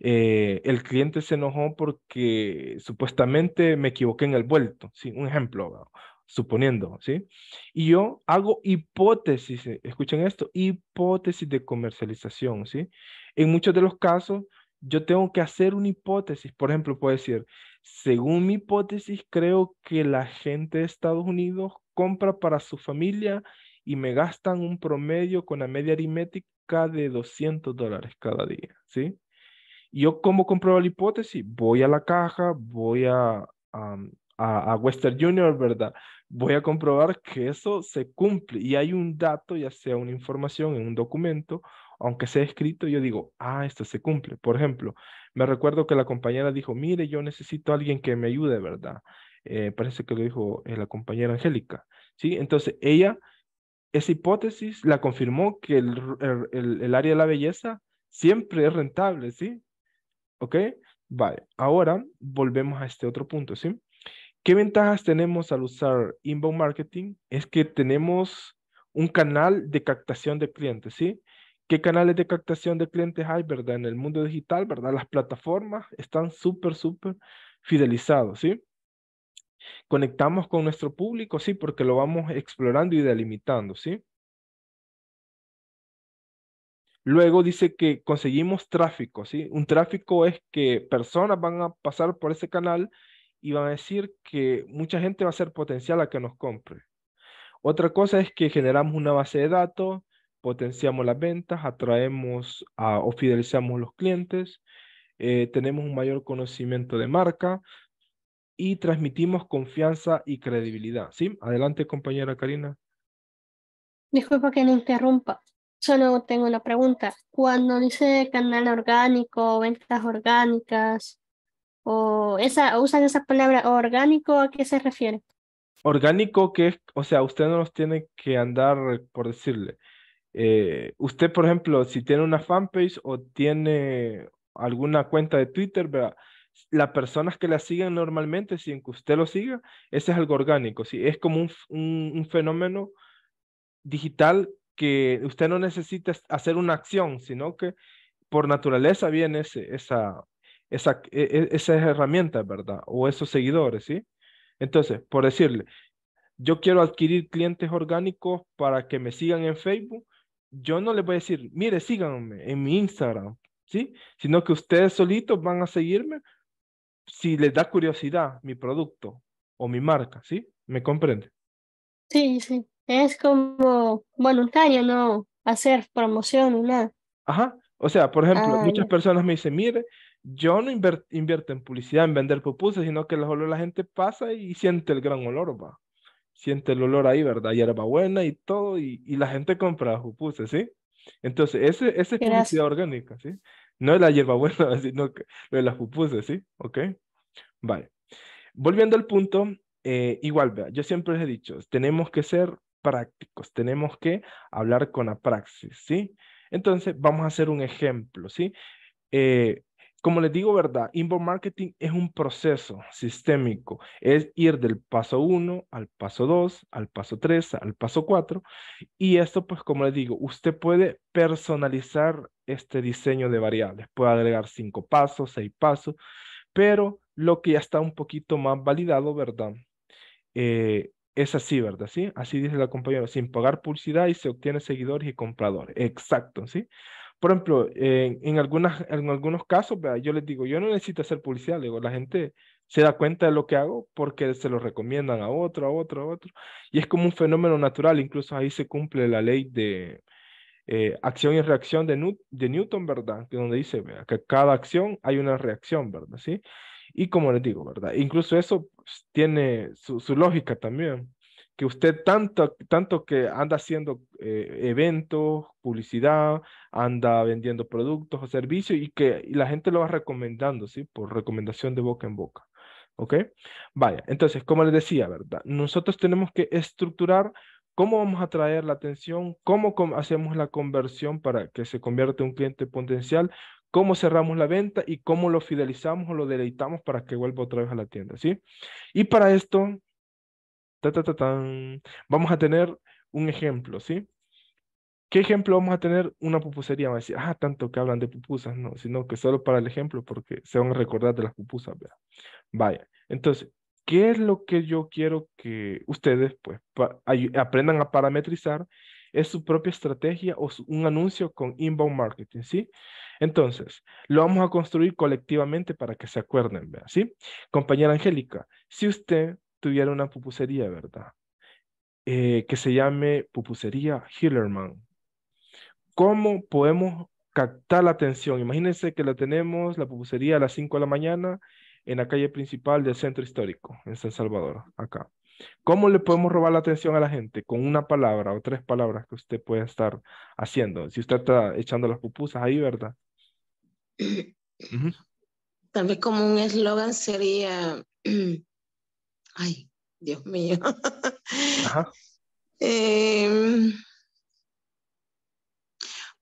Eh, el cliente se enojó porque supuestamente me equivoqué en el vuelto, ¿sí? Un ejemplo, suponiendo, ¿sí? Y yo hago hipótesis, eh, escuchen esto, hipótesis de comercialización, ¿sí? En muchos de los casos, yo tengo que hacer una hipótesis, por ejemplo, puedo decir, según mi hipótesis, creo que la gente de Estados Unidos compra para su familia y me gastan un promedio con la media aritmética de 200 dólares cada día, ¿sí? Yo, ¿cómo comprobar la hipótesis? Voy a la caja, voy a, a, a, Western Junior, ¿verdad? Voy a comprobar que eso se cumple y hay un dato, ya sea una información en un documento, aunque sea escrito, yo digo, ah, esto se cumple. Por ejemplo, me recuerdo que la compañera dijo, mire, yo necesito alguien que me ayude, ¿verdad? Eh, parece que lo dijo eh, la compañera Angélica, ¿sí? Entonces ella, esa hipótesis la confirmó que el, el área de la belleza siempre es rentable, ¿sí? ¿Ok? Vale, ahora volvemos a este otro punto, ¿sí? ¿Qué ventajas tenemos al usar inbound marketing? Es que tenemos un canal de captación de clientes, ¿sí? ¿Qué canales de captación de clientes hay, verdad? En el mundo digital, ¿verdad? Las plataformas están súper, súper fidelizados, ¿sí? Conectamos con nuestro público, sí, porque lo vamos explorando y delimitando, ¿sí? Luego dice que conseguimos tráfico, ¿sí? Un tráfico es que personas van a pasar por ese canal y van a decir que mucha gente va a ser potencial a que nos compre. Otra cosa es que generamos una base de datos, potenciamos las ventas, atraemos a, o fidelizamos los clientes, eh, tenemos un mayor conocimiento de marca y transmitimos confianza y credibilidad. ¿sí? Adelante, compañera Karina. Disculpa que no interrumpa. Solo tengo una pregunta. Cuando dice canal orgánico, ventas orgánicas, o esa, usan esa palabra orgánico, ¿a qué se refiere? Orgánico que es, o sea, usted no nos tiene que andar, por decirle, eh, usted, por ejemplo, si tiene una fanpage o tiene alguna cuenta de Twitter, ¿verdad? las personas que la siguen normalmente, sin que usted lo siga, ese es algo orgánico, ¿sí? es como un, fenómeno digital que usted no necesita hacer una acción, sino que por naturaleza viene esa, esa, e, e, ¿verdad? O esos seguidores, ¿sí? Entonces, por decirle, yo quiero adquirir clientes orgánicos para que me sigan en Facebook, yo no les voy a decir, mire, síganme en mi Instagram, ¿sí? Sino que ustedes solitos van a seguirme si les da curiosidad mi producto o mi marca, ¿sí? ¿Me comprende? Sí, sí. Es como voluntario, no hacer promoción ni nada. Ajá. O sea, por ejemplo, ah, muchas personas me dicen, mire, yo no invierto en publicidad, en vender pupusas, sino que la gente pasa y siente el gran olor, va siente el olor ahí, ¿verdad? Hierbabuena y todo, y, y la gente compra jupuse, ¿sí? Entonces, ese, ese es publicidad orgánica, ¿sí? No es la hierbabuena, sino que lo de las jupuse, ¿sí? ¿Ok? Vale. Volviendo al punto, eh, igual, vea yo siempre les he dicho, tenemos que ser prácticos, tenemos que hablar con la praxis, ¿sí? Entonces, vamos a hacer un ejemplo, ¿sí? Eh, como les digo, ¿verdad? Inbound marketing es un proceso sistémico, es ir del paso 1 al paso 2, al paso 3, al paso 4. Y esto, pues, como les digo, usted puede personalizar este diseño de variables, puede agregar 5 pasos, 6 pasos, pero lo que ya está un poquito más validado, ¿verdad? Eh, es así, ¿verdad? ¿Sí? Así dice la compañera, sin pagar publicidad y se obtiene seguidores y compradores. Exacto, ¿sí? Por ejemplo, en, en algunas, en algunos casos, ¿verdad? yo les digo, yo no necesito hacer publicidad, digo, la gente se da cuenta de lo que hago porque se lo recomiendan a otro, a otro, a otro. Y es como un fenómeno natural, incluso ahí se cumple la ley de eh, acción y reacción de, de Newton, ¿verdad? Que donde dice que cada acción hay una reacción, ¿verdad? ¿Sí? Y como les digo, ¿verdad? Incluso eso pues, tiene su, su lógica también que usted tanto, tanto que anda haciendo eh, eventos, publicidad, anda vendiendo productos o servicios y que la gente lo va recomendando, ¿sí? Por recomendación de boca en boca. ¿Ok? Vaya, entonces, como les decía, ¿verdad? Nosotros tenemos que estructurar cómo vamos a atraer la atención, cómo hacemos la conversión para que se convierta en un cliente potencial, cómo cerramos la venta y cómo lo fidelizamos o lo deleitamos para que vuelva otra vez a la tienda, ¿sí? Y para esto vamos a tener un ejemplo, ¿sí? ¿Qué ejemplo vamos a tener? Una pupusería. Va a decir, ah, tanto que hablan de pupusas, no, sino que solo para el ejemplo, porque se van a recordar de las pupusas, ¿verdad? Vaya. Entonces, ¿qué es lo que yo quiero que ustedes, pues, aprendan a parametrizar? Es su propia estrategia o un anuncio con inbound marketing, ¿sí? Entonces, lo vamos a construir colectivamente para que se acuerden, ¿verdad? ¿Sí? Compañera Angélica, si usted tuviera una pupusería, ¿verdad? Eh, que se llame pupusería Hillerman. ¿Cómo podemos captar la atención? Imagínense que la tenemos, la pupusería, a las 5 de la mañana en la calle principal del centro histórico, en San Salvador, acá. ¿Cómo le podemos robar la atención a la gente? Con una palabra o tres palabras que usted puede estar haciendo. Si usted está echando las pupusas ahí, ¿verdad? También Tal vez como un eslogan sería ay, Dios mío. Em,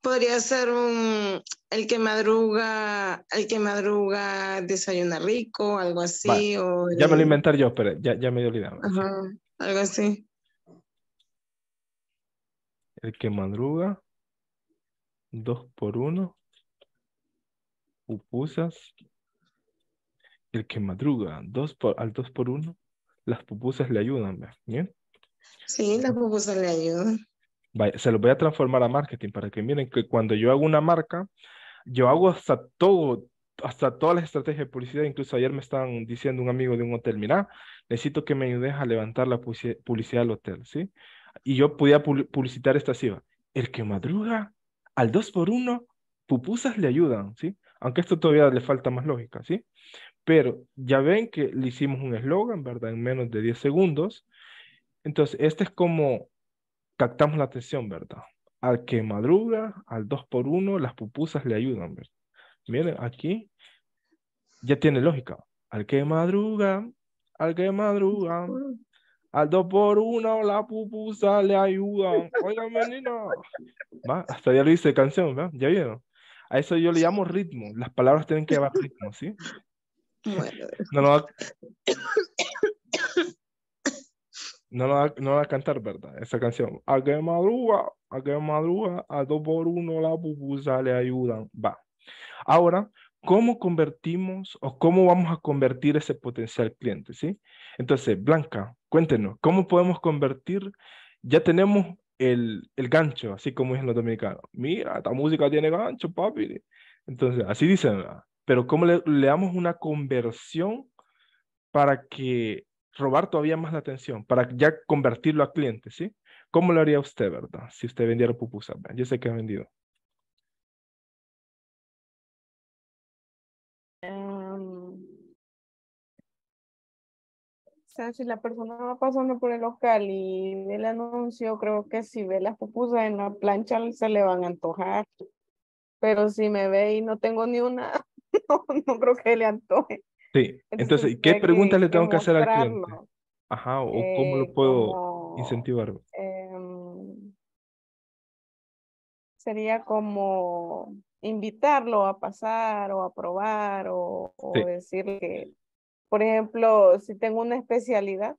podría ser un el que madruga, el que madruga desayuna rico, algo así. O Ya me lo inventar yo, pero ya, me dio olvidado. algo así. El que madruga, dos por uno, Upusas. El que madruga, dos por, al dos por uno, las pupusas le ayudan, ¿bien? Sí, las pupusas le ayudan. se los voy a transformar a marketing para que miren que cuando yo hago una marca, yo hago hasta todo, hasta todas las estrategias de publicidad. Incluso ayer me estaban diciendo un amigo de un hotel, mira, necesito que me ayudes a levantar la publicidad del hotel, ¿sí? Y yo podía publicitar esta ciba. El que madruga al 2 por 1 pupusas le ayudan, ¿sí? Aunque esto todavía le falta más lógica, ¿sí? Pero ya ven que le hicimos un eslogan, ¿verdad? En menos de 10 segundos. Entonces, este es como captamos la atención, ¿verdad? Al que madruga, al 2x1, las pupusas le ayudan, ¿verdad? Miren, aquí ya tiene lógica. Al que madruga, al que madruga, al 2x1, la pupusa le ayudan. Oigan, ¿Va? Hasta ya lo hice de canción, ¿verdad? ¿Ya vieron? A eso yo le llamo ritmo. Las palabras tienen que llevar ritmo, ¿sí? No lo va... No va, no a cantar, ¿verdad? Esa canción. A que madruga, a que madruga, a dos por uno la pupusa le ayudan. Va. Ahora, ¿cómo convertimos o cómo vamos a convertir ese potencial cliente? ¿sí? Entonces, Blanca, cuéntenos, ¿cómo podemos convertir? Ya tenemos el, el gancho, así como en los dominicanos. Mira, esta música tiene gancho, papi. Entonces, así dicen, ¿verdad? pero cómo le, damos una conversión para que robar todavía más la atención, para ya convertirlo a cliente, ¿sí? ¿Cómo lo haría usted, verdad? Si usted vendiera pupusas, yo sé que ha vendido. Em, o sea, si la persona va pasando por el local y ve el anuncio, creo que si ve las pupusas en la plancha se le van a antojar. Pero si me ve y no tengo ni una, no, no creo que le antoje. Sí, entonces, ¿qué preguntas le tengo que, hacer al cliente? Ajá, o eh, cómo lo puedo incentivar. Em, sería como invitarlo a pasar o a probar o, decirle por ejemplo, si tengo una especialidad.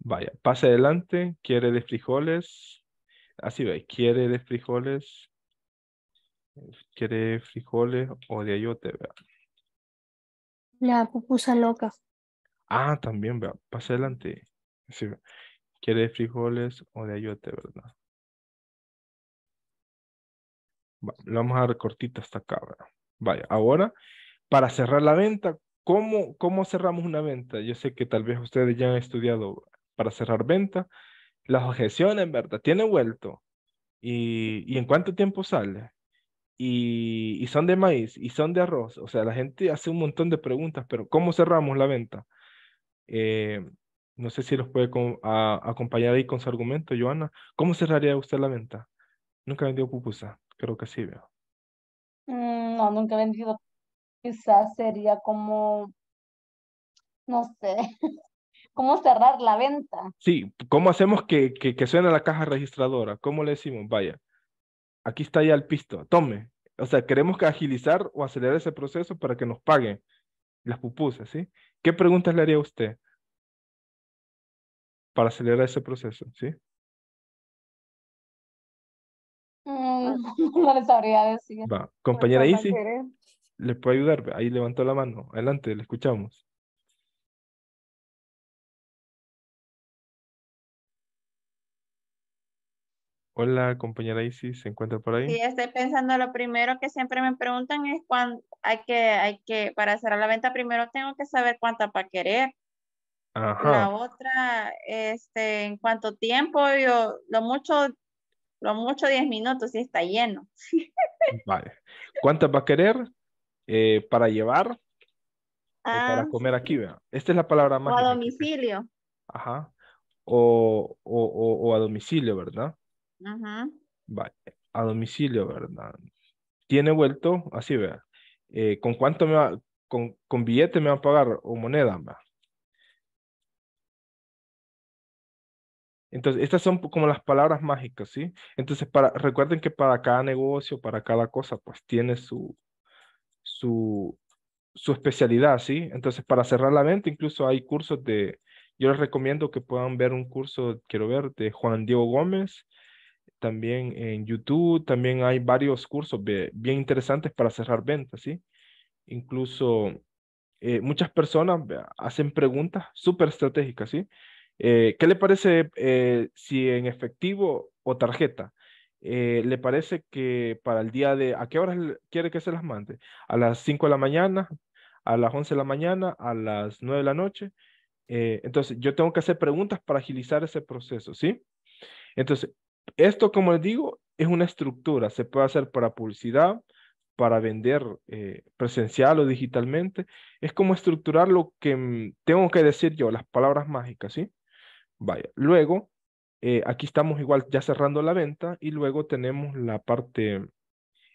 Vaya, pase adelante, quiere de frijoles, así ve, quiere de frijoles, ¿Quiere frijoles o de ayote? La pupusa loca. Ah, también, vea. Pase adelante. ¿Quiere frijoles o de ayote, verdad? lo vamos a dar cortita hasta acá, ¿verdad? Vaya, ahora, para cerrar la venta, ¿cómo, ¿cómo cerramos una venta? Yo sé que tal vez ustedes ya han estudiado para cerrar venta. Las objeciones, ¿verdad? Tiene vuelto. ¿Y, y en cuánto tiempo sale? y, son de maíz y son de arroz. O sea, la gente hace un montón de preguntas, pero ¿cómo cerramos la venta? Eh, no sé si los puede acompañar ahí con su argumento, Joana. ¿Cómo cerraría usted la venta? Nunca vendido pupusa, creo que sí veo. Mm, no, nunca he vendido. Quizás sería como, no sé, cómo cerrar la venta. Sí, ¿cómo hacemos que, que suene la caja registradora? ¿Cómo le decimos? Vaya, aquí está ya el pisto, tome. O sea, queremos que agilizar o acelerar ese proceso para que nos paguen las pupusas, ¿sí? ¿Qué preguntas le haría a usted para acelerar ese proceso, sí? Mm, no le sabría decir. Compañera pues, Isi, ¿le puede ayudar? Ahí levantó la mano. Adelante, le escuchamos. Hola, compañera Isis, ¿se encuentra por ahí? Sí, estoy pensando, lo primero que siempre me preguntan es cuándo hay que, hay que, para cerrar la venta, primero tengo que saber cuánta para querer. Ajá. La otra, este, en cuánto tiempo, yo, lo mucho, lo mucho 10 minutos y está lleno. Vale. ¿Cuántas va a querer eh, para llevar? para ah, comer aquí, vea. Esta es la palabra más. O a domicilio. Ajá. o, o a domicilio, ¿verdad? A domicilio, ¿verdad? Tiene vuelto, así vea. Eh, ¿Con cuánto me va, con, con billete me va a pagar o moneda? va Entonces, estas son como las palabras mágicas, ¿sí? Entonces, para, recuerden que para cada negocio, para cada cosa, pues tiene su, su, su especialidad, ¿sí? Entonces, para cerrar la venta, incluso hay cursos de, yo les recomiendo que puedan ver un curso, quiero ver, de Juan Diego Gómez, también en YouTube, también hay varios cursos bien interesantes para cerrar ventas, ¿sí? Incluso eh, muchas personas hacen preguntas súper estratégicas, ¿sí? Eh, ¿Qué le parece eh, si en efectivo o tarjeta? ¿Le parece que para el día de, ¿a qué hora quiere que se las mande? ¿A las 5 de la mañana? ¿A las 11 de la mañana? ¿A las 9 de la noche? entonces, yo tengo que hacer preguntas para agilizar ese proceso, ¿sí? Entonces, esto, como les digo, es una estructura. Se puede hacer para publicidad, para vender eh, presencial o digitalmente. Es como estructurar lo que mm, tengo que decir yo, las palabras mágicas, ¿sí? Vaya. Luego, eh, aquí estamos igual ya cerrando la venta y luego tenemos la parte...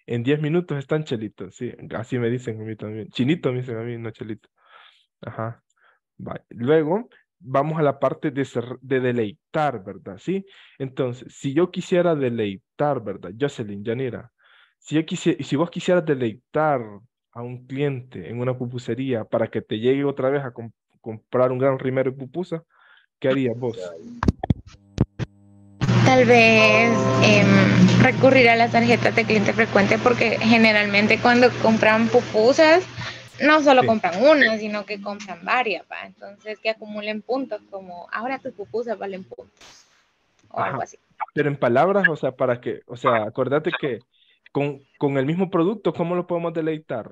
En 10 minutos están chelitos, sí, así me dicen a mí también. Chinito me dicen a mí, no chelito. Ajá. Vaya. Luego, vamos a la parte de, deleitar, ¿verdad? ¿Sí? Entonces, si yo quisiera deleitar, ¿verdad? Jocelyn, Yanira, si, yo si vos quisieras deleitar a un cliente en una pupusería para que te llegue otra vez a comprar un gran rimero de pupusa, ¿qué harías vos? Tal vez em, recurrir a las tarjetas de cliente frecuente porque generalmente cuando compran pupusas, no solo compran una, sino que compran varias, ¿va? entonces que acumulen puntos, como ahora tus pupusas valen puntos, o algo así. Pero en palabras, o sea, para que, o sea, acordate que con, con, el mismo producto, ¿cómo lo podemos deleitar?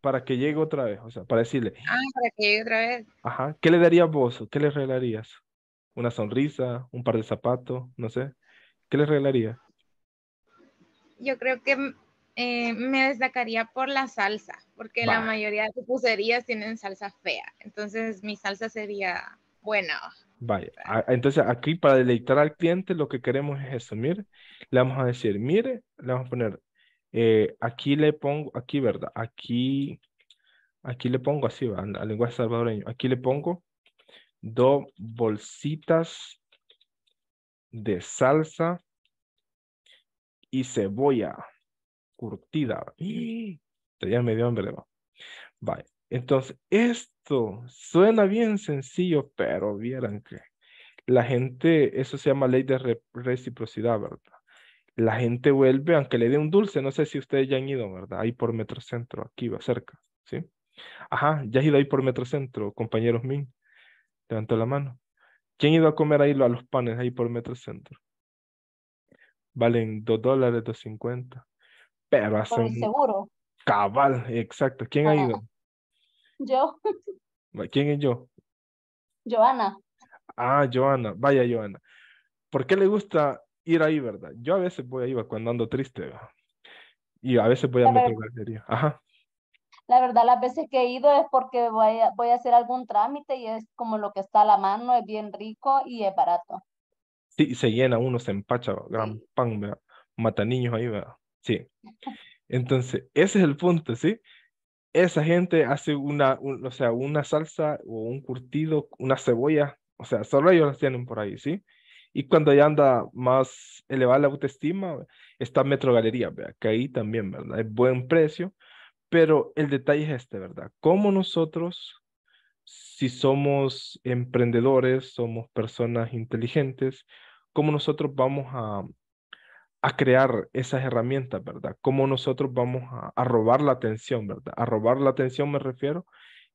Para que llegue otra vez, o sea, para decirle. Ah, para que llegue otra vez. Ajá, ¿qué le darías vos? ¿Qué le regalarías? ¿Una sonrisa? ¿Un par de zapatos? No sé. ¿Qué le regalarías? Yo creo que eh, me destacaría por la salsa, porque la mayoría de puserías tienen salsa fea. Entonces, mi salsa sería buena. Vaya, entonces aquí para deleitar al cliente lo que queremos es eso, mire, le vamos a decir, mire, le vamos a poner, eh, aquí le pongo, aquí, ¿verdad? Aquí, aquí le pongo así, va, la lenguaje salvadoreño, aquí le pongo dos bolsitas de salsa y cebolla curtida. Ya me dio hambre. Va. Vale. Entonces, esto suena bien sencillo, pero vieran que la gente, eso se llama ley de reciprocidad, ¿verdad? La gente vuelve, aunque le dé un dulce, no sé si ustedes ya han ido, ¿verdad? Ahí por Metrocentro, aquí va cerca, ¿sí? Ajá, ya has ido ahí por Metrocentro, compañeros míos. Levantó la mano. ¿Quién ha ido a comer ahí a los panes ahí por Metrocentro? Valen 2 dólares, 2.50. Pero seguro. Cabal, exacto. ¿Quién ha ido? Yo. ¿Quién es yo? Joana. Ah, Joana. Vaya, Joana. ¿Por qué le gusta ir ahí, verdad? Yo a veces voy ahí cuando ando triste. ¿verdad? Y a veces voy a meter galería. Ajá. La verdad, las veces que he ido es porque voy a, voy a hacer algún trámite y es como lo que está a la mano, es bien rico y es barato. Sí, se llena uno, se empacha, gran pan, ¿verdad? mata niños ahí, ¿verdad? Sí. Entonces, ese es el punto, ¿sí? Esa gente hace una, o sea, una salsa o un curtido, una cebolla, o sea, solo ellos las tienen por ahí, ¿sí? Y cuando ya anda más elevada la autoestima, está Metro Galería, que ahí también, ¿verdad? Es buen precio, pero el detalle es este, ¿verdad? Cómo nosotros, si somos emprendedores, somos personas inteligentes, cómo nosotros vamos a a crear esas herramientas, ¿verdad? Cómo nosotros vamos a, robar la atención, ¿verdad? A robar la atención me refiero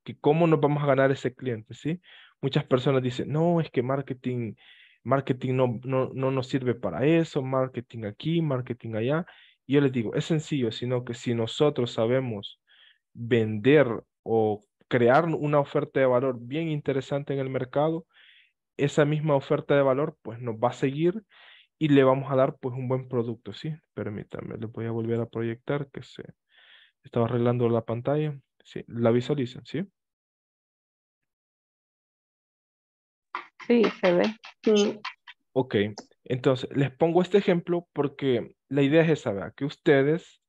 que cómo nos vamos a ganar ese cliente, ¿sí? Muchas personas dicen, no, es que marketing, marketing no, no, no nos sirve para eso, marketing aquí, marketing allá. Y yo les digo, es sencillo, sino que si nosotros sabemos vender o crear una oferta de valor bien interesante en el mercado, esa misma oferta de valor pues nos va a seguir y le vamos a dar pues un buen producto, ¿sí? Permítanme, le voy a volver a proyectar que se estaba arreglando la pantalla. Sí, la visualizan, ¿sí? Sí, se ve. Sí. Ok, entonces les pongo este ejemplo porque la idea es esa, que ustedes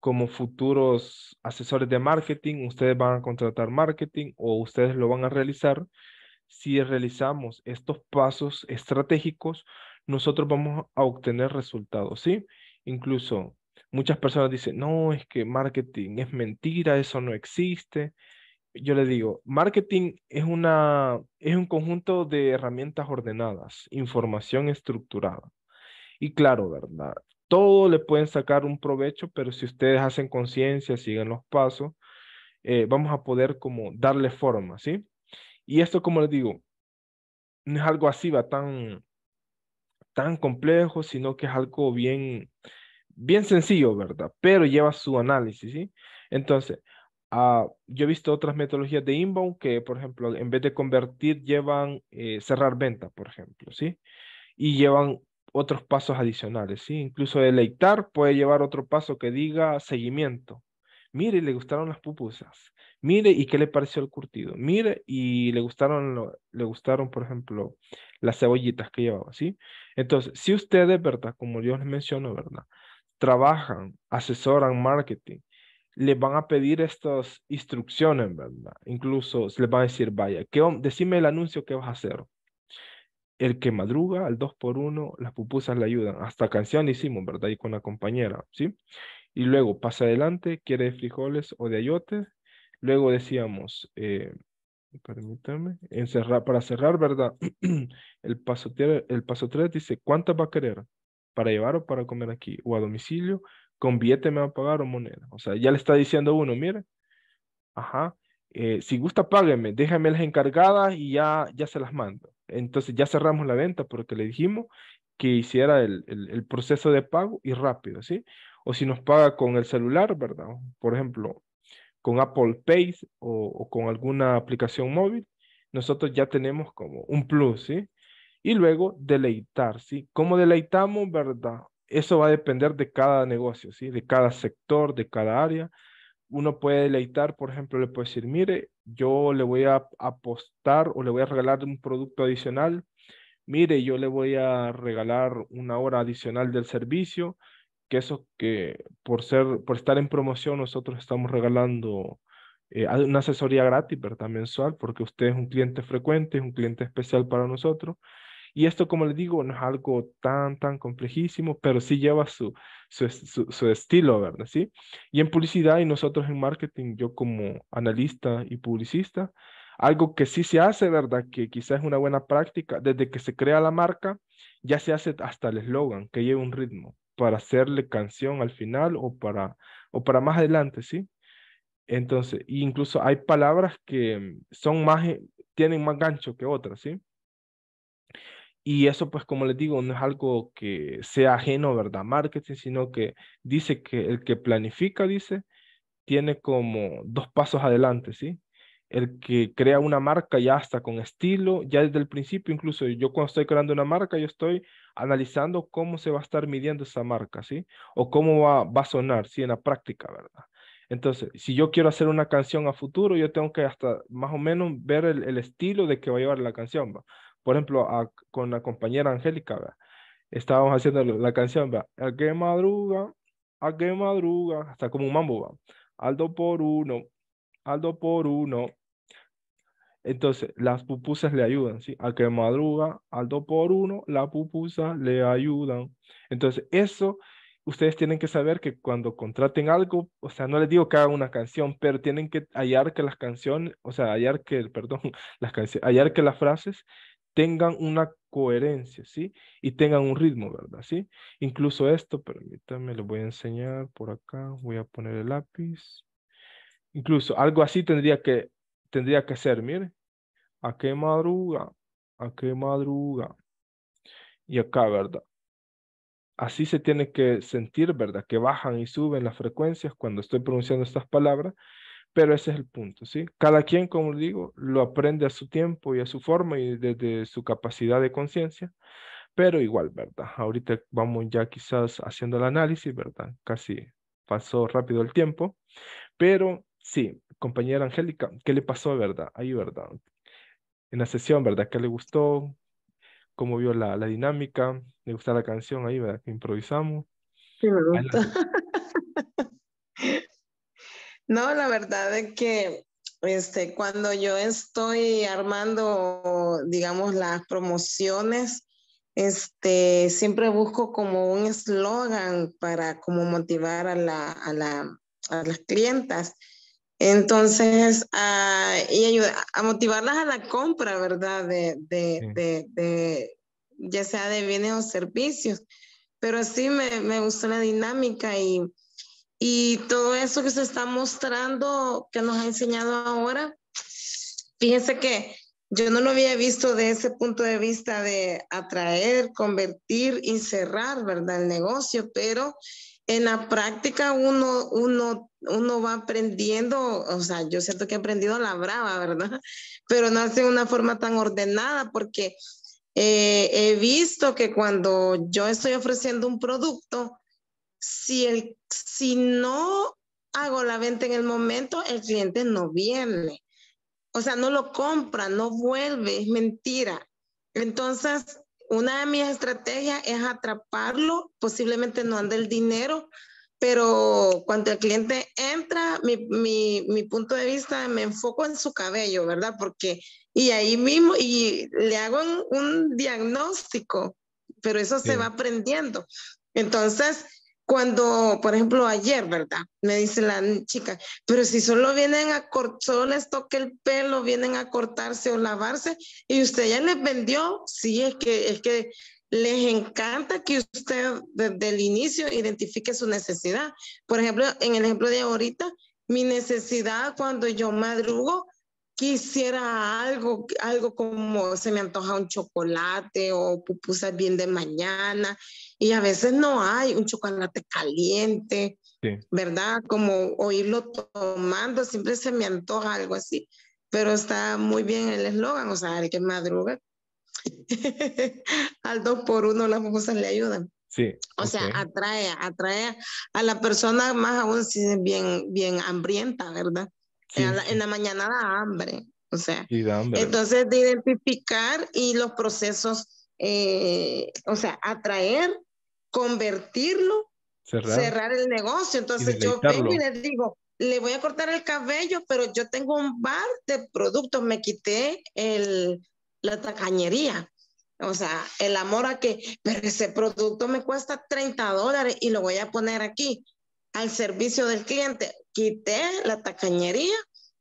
como futuros asesores de marketing, ustedes van a contratar marketing o ustedes lo van a realizar si realizamos estos pasos estratégicos nosotros vamos a obtener resultados, ¿sí? Incluso muchas personas dicen, no, es que marketing es mentira, eso no existe. Yo le digo, marketing es, una, es un conjunto de herramientas ordenadas, información estructurada. Y claro, ¿verdad? Todo le pueden sacar un provecho, pero si ustedes hacen conciencia, siguen los pasos, eh, vamos a poder como darle forma, ¿sí? Y esto, como les digo, no es algo así, va tan, tan complejo, sino que es algo bien, bien sencillo, ¿verdad? Pero lleva su análisis, ¿sí? Entonces, ah, yo he visto otras metodologías de inbound que, por ejemplo, en vez de convertir, llevan eh, cerrar venta, por ejemplo, ¿sí? Y llevan otros pasos adicionales, ¿sí? Incluso deleitar puede llevar otro paso que diga seguimiento. Mire, le gustaron las pupusas. Mire, ¿y qué le pareció el curtido? Mire, y le gustaron, le gustaron, por ejemplo, las cebollitas que llevaba, ¿sí? Entonces, si ustedes, ¿verdad? Como yo les menciono, ¿verdad? Trabajan, asesoran marketing, le van a pedir estas instrucciones, ¿verdad? Incluso les va a decir, vaya, ¿qué, decime el anuncio que vas a hacer. El que madruga, al 2 por 1 las pupusas le ayudan. Hasta canción hicimos, ¿verdad? Y con la compañera, ¿sí? Y luego, pasa adelante, quiere frijoles o de ayote. Luego decíamos, eh, Permítame. Encerrar, para cerrar, ¿verdad? el, paso, el paso 3 dice, ¿cuántas va a querer? ¿Para llevar o para comer aquí? ¿O a domicilio? ¿Con billete me va a pagar o moneda? O sea, ya le está diciendo uno, mire, ajá, eh, si gusta págueme, déjame las encargadas y ya, ya se las mando. Entonces ya cerramos la venta porque le dijimos que hiciera el, el proceso de pago y rápido, ¿sí? O si nos paga con el celular, ¿verdad? Por ejemplo, con Apple Pay o, con alguna aplicación móvil, nosotros ya tenemos como un plus, ¿sí? Y luego deleitar, ¿sí? ¿Cómo deleitamos, verdad? Eso va a depender de cada negocio, ¿sí? De cada sector, de cada área. Uno puede deleitar, por ejemplo, le puede decir, mire, yo le voy a apostar o le voy a regalar un producto adicional. Mire, yo le voy a regalar una hora adicional del servicio eso que por ser, por estar en promoción, nosotros estamos regalando eh, una asesoría gratis, ¿verdad? Mensual, porque usted es un cliente frecuente, es un cliente especial para nosotros. Y esto, como les digo, no es algo tan, tan complejísimo, pero sí lleva su, su, su, estilo, ¿verdad? ¿Sí? Y en publicidad y nosotros en marketing, yo como analista y publicista, algo que sí se hace, ¿verdad? Que quizás es una buena práctica, desde que se crea la marca, ya se hace hasta el eslogan, que lleva un ritmo para hacerle canción al final o para, o para más adelante, ¿sí? Entonces, e incluso hay palabras que son más, eh, tienen más gancho que otras, ¿sí? Y eso, pues, como les digo, no es algo que sea ajeno, ¿verdad? Marketing, sino que dice que el que planifica, dice, tiene como dos pasos adelante, ¿sí? el que crea una marca ya hasta con estilo, ya desde el principio, incluso yo cuando estoy creando una marca, yo estoy analizando cómo se va a estar midiendo esa marca, ¿sí? O cómo va, va a sonar, ¿sí? En la práctica, ¿verdad? Entonces, si yo quiero hacer una canción a futuro, yo tengo que hasta más o menos ver el, estilo de que va a llevar la canción, ¿va? Por ejemplo, con la compañera Angélica, ¿verdad? Estábamos haciendo la canción, ¿verdad? A que madruga, a que madruga, hasta como un mambo, ¿verdad? Aldo por uno, Aldo por uno, entonces, las pupusas le ayudan, ¿sí? A que madruga al 2 por 1 las pupusas le ayudan. Entonces, eso ustedes tienen que saber que cuando contraten algo, o sea, no les digo que hagan una canción, pero tienen que hallar que las canciones, o sea, hallar que, perdón, las canciones, hallar que las frases tengan una coherencia, ¿sí? Y tengan un ritmo, ¿verdad? ¿Sí? Incluso esto, permítanme, lo voy a enseñar por acá, voy a poner el lápiz. Incluso algo así tendría que tendría que ser, mire, ¿a qué madruga? ¿A qué madruga? Y acá, ¿verdad? Así se tiene que sentir, ¿verdad? Que bajan y suben las frecuencias cuando estoy pronunciando estas palabras, pero ese es el punto, ¿sí? Cada quien, como digo, lo aprende a su tiempo y a su forma y desde su capacidad de conciencia, pero igual, ¿verdad? Ahorita vamos ya quizás haciendo el análisis, ¿verdad? Casi pasó rápido el tiempo, pero Sí, compañera Angélica, ¿qué le pasó, verdad? Ahí, verdad. En la sesión, ¿verdad? ¿Qué le gustó? ¿Cómo vio la, dinámica? ¿Le gustó la canción ahí, verdad? Que improvisamos. Sí, me no, la verdad es que este, cuando yo estoy armando, digamos, las promociones, este, siempre busco como un eslogan para como motivar a, a las clientas. Entonces, a, ah, y ayuda, a motivarlas a la compra, ¿verdad? De, de, de, ya sea de bienes o servicios. Pero sí me, me gustó la dinámica y, y todo eso que se está mostrando, que nos ha enseñado ahora. Fíjense que yo no lo había visto de ese punto de vista de atraer, convertir y cerrar, ¿verdad? El negocio, pero en la práctica uno, uno, uno va aprendiendo, o sea, yo siento que he aprendido la brava, ¿verdad? Pero no hace una forma tan ordenada porque eh, he visto que cuando yo estoy ofreciendo un producto, si, el, si no hago la venta en el momento, el cliente no viene. O sea, no lo compra, no vuelve, es mentira. Entonces, una de mis estrategias es atraparlo, posiblemente no ande el dinero, pero cuando el cliente entra, mi, mi, mi, punto de vista me enfoco en su cabello, ¿verdad? Porque, y ahí mismo, y le hago un, diagnóstico, pero eso se va aprendiendo. Entonces, cuando, por ejemplo, ayer, ¿verdad? Me dice la chica, pero si solo vienen a solo les toca el pelo, vienen a cortarse o lavarse y usted ya les vendió, sí, es que, es que les encanta que usted desde el inicio identifique su necesidad. Por ejemplo, en el ejemplo de ahorita, mi necesidad cuando yo madrugo quisiera algo, algo como se me antoja un chocolate o pupusas bien de mañana y a veces no hay un chocolate caliente, ¿verdad? Como oírlo tomando, siempre se me antoja algo así, pero está muy bien el eslogan, o sea, que madruga, al dos por uno las cosas le ayudan. Sí. O sea, atrae, atrae a la persona más aún si es bien, bien hambrienta, ¿verdad? en, la, mañana da hambre, o sea. Y hambre. Entonces, de identificar y los procesos, eh, o sea, atraer convertirlo, cerrar, el negocio. Entonces yo vengo y les digo, le voy a cortar el cabello, pero yo tengo un bar de productos, me quité el, la tacañería. O sea, el amor a que, pero ese producto me cuesta 30 dólares y lo voy a poner aquí al servicio del cliente. Quité la tacañería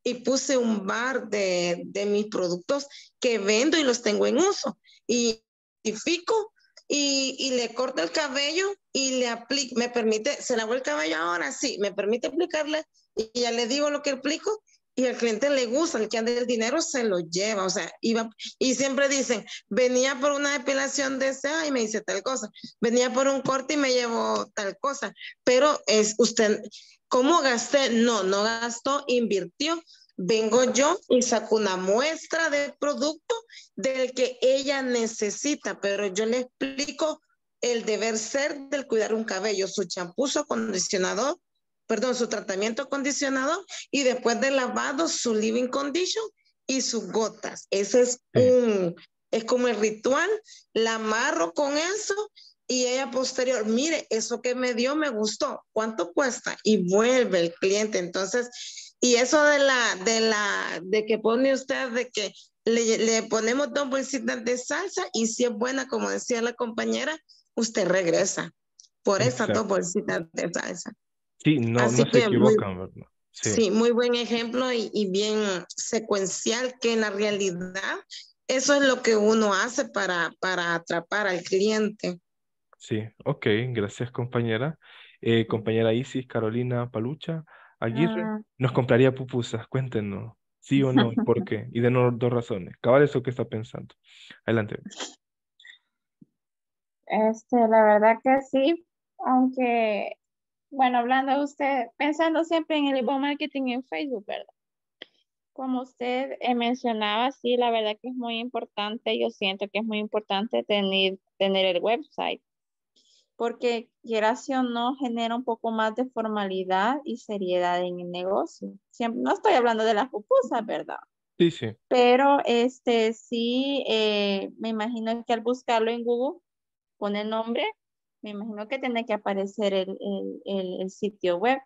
y puse un bar de, de mis productos que vendo y los tengo en uso. Y identifico y, y le corta el cabello y le aplica me permite, se lavó el cabello ahora, sí, me permite aplicarle y ya le digo lo que aplico y al cliente le gusta, el que anda el dinero se lo lleva, o sea, iba, y siempre dicen, venía por una depilación de y me dice tal cosa, venía por un corte y me llevó tal cosa, pero es usted, ¿cómo gasté? No, no gastó, invirtió, Vengo yo y saco una muestra del producto del que ella necesita, pero yo le explico el deber ser del cuidar un cabello, su champú, su acondicionador, perdón, su tratamiento acondicionado y después de lavado su living condition y sus gotas. Ese es un, es como el ritual, la amarro con eso y ella posterior, mire, eso que me dio me gustó, ¿cuánto cuesta? Y vuelve el cliente. Entonces, y eso de la, de la, de que pone usted, de que le, ponemos dos bolsitas de salsa y si es buena, como decía la compañera, usted regresa por esas dos bolsitas de salsa. Sí, no, no se equivocan, Sí. muy buen ejemplo y, bien secuencial que en la realidad eso es lo que uno hace para, para atrapar al cliente. Sí, ok, gracias compañera. Eh, compañera Isis, Carolina Palucha, Aguirre ah. nos compraría pupusas, cuéntenos, sí o no, por qué, y denos dos razones. Cabal eso que está pensando. Adelante. Este, la verdad que sí, aunque, bueno, hablando de usted, pensando siempre en el inbound marketing en Facebook, ¿verdad? Como usted eh, mencionaba, sí, la verdad que es muy importante, yo siento que es muy importante tener, tener el website porque quieras o no, genera un poco más de formalidad y seriedad en el negocio. no estoy hablando de las pupusas, ¿verdad? Sí, sí. Pero este sí, eh, me imagino que al buscarlo en Google, con el nombre, me imagino que tiene que aparecer el, el, sitio web.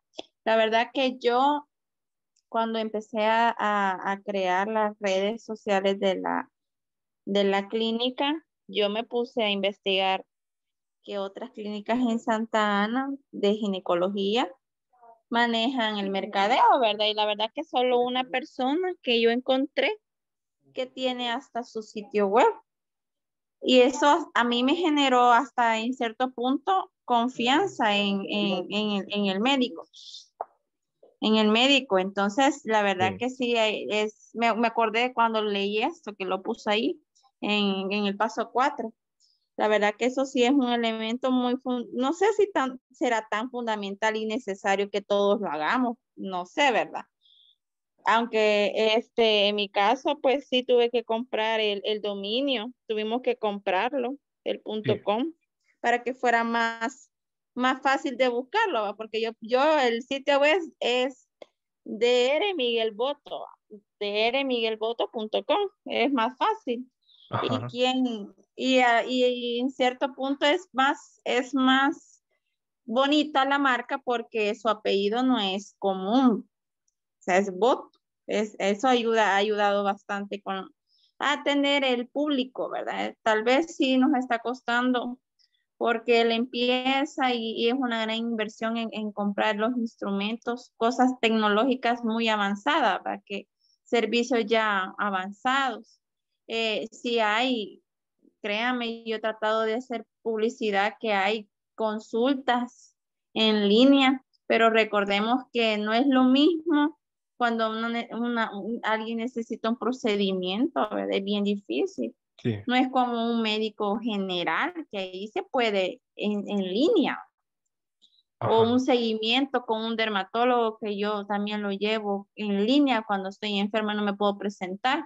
La verdad que yo, cuando empecé a, crear las redes sociales de la, de la clínica, yo me puse a investigar que otras clínicas en Santa Ana de ginecología manejan el mercadeo, ¿verdad? Y la verdad que solo una persona que yo encontré que tiene hasta su sitio web. Y eso a mí me generó hasta en cierto punto confianza en, en, en, el, en el, médico. En el médico. Entonces, la verdad que sí, eh, es, me, acordé cuando leí esto que lo puse ahí en, el paso 4 la verdad que eso sí es un elemento muy, no sé si será tan fundamental y necesario que todos lo hagamos, no sé, ¿verdad? Aunque este, en mi caso, pues sí tuve que comprar el, dominio, tuvimos que comprarlo, el com, para que fuera más, más fácil de buscarlo, porque yo, yo, el sitio web es de R. Miguel es más fácil y ah, y, en cierto punto es más es más bonita la marca porque su apellido no es común o sea es bot eso ayuda ha ayudado bastante con a tener el público verdad tal vez sí nos está costando porque él empieza y, es una gran inversión en, en, comprar los instrumentos, cosas tecnológicas muy avanzadas, para que servicios ya avanzados eh, si hay, créame, yo he tratado de hacer publicidad que hay consultas en línea, pero recordemos que no es lo mismo cuando alguien necesita un procedimiento, es bien difícil. No es como un médico general, que ahí se puede en, línea. O un seguimiento con un dermatólogo que yo también lo llevo en línea cuando estoy enferma, no me puedo presentar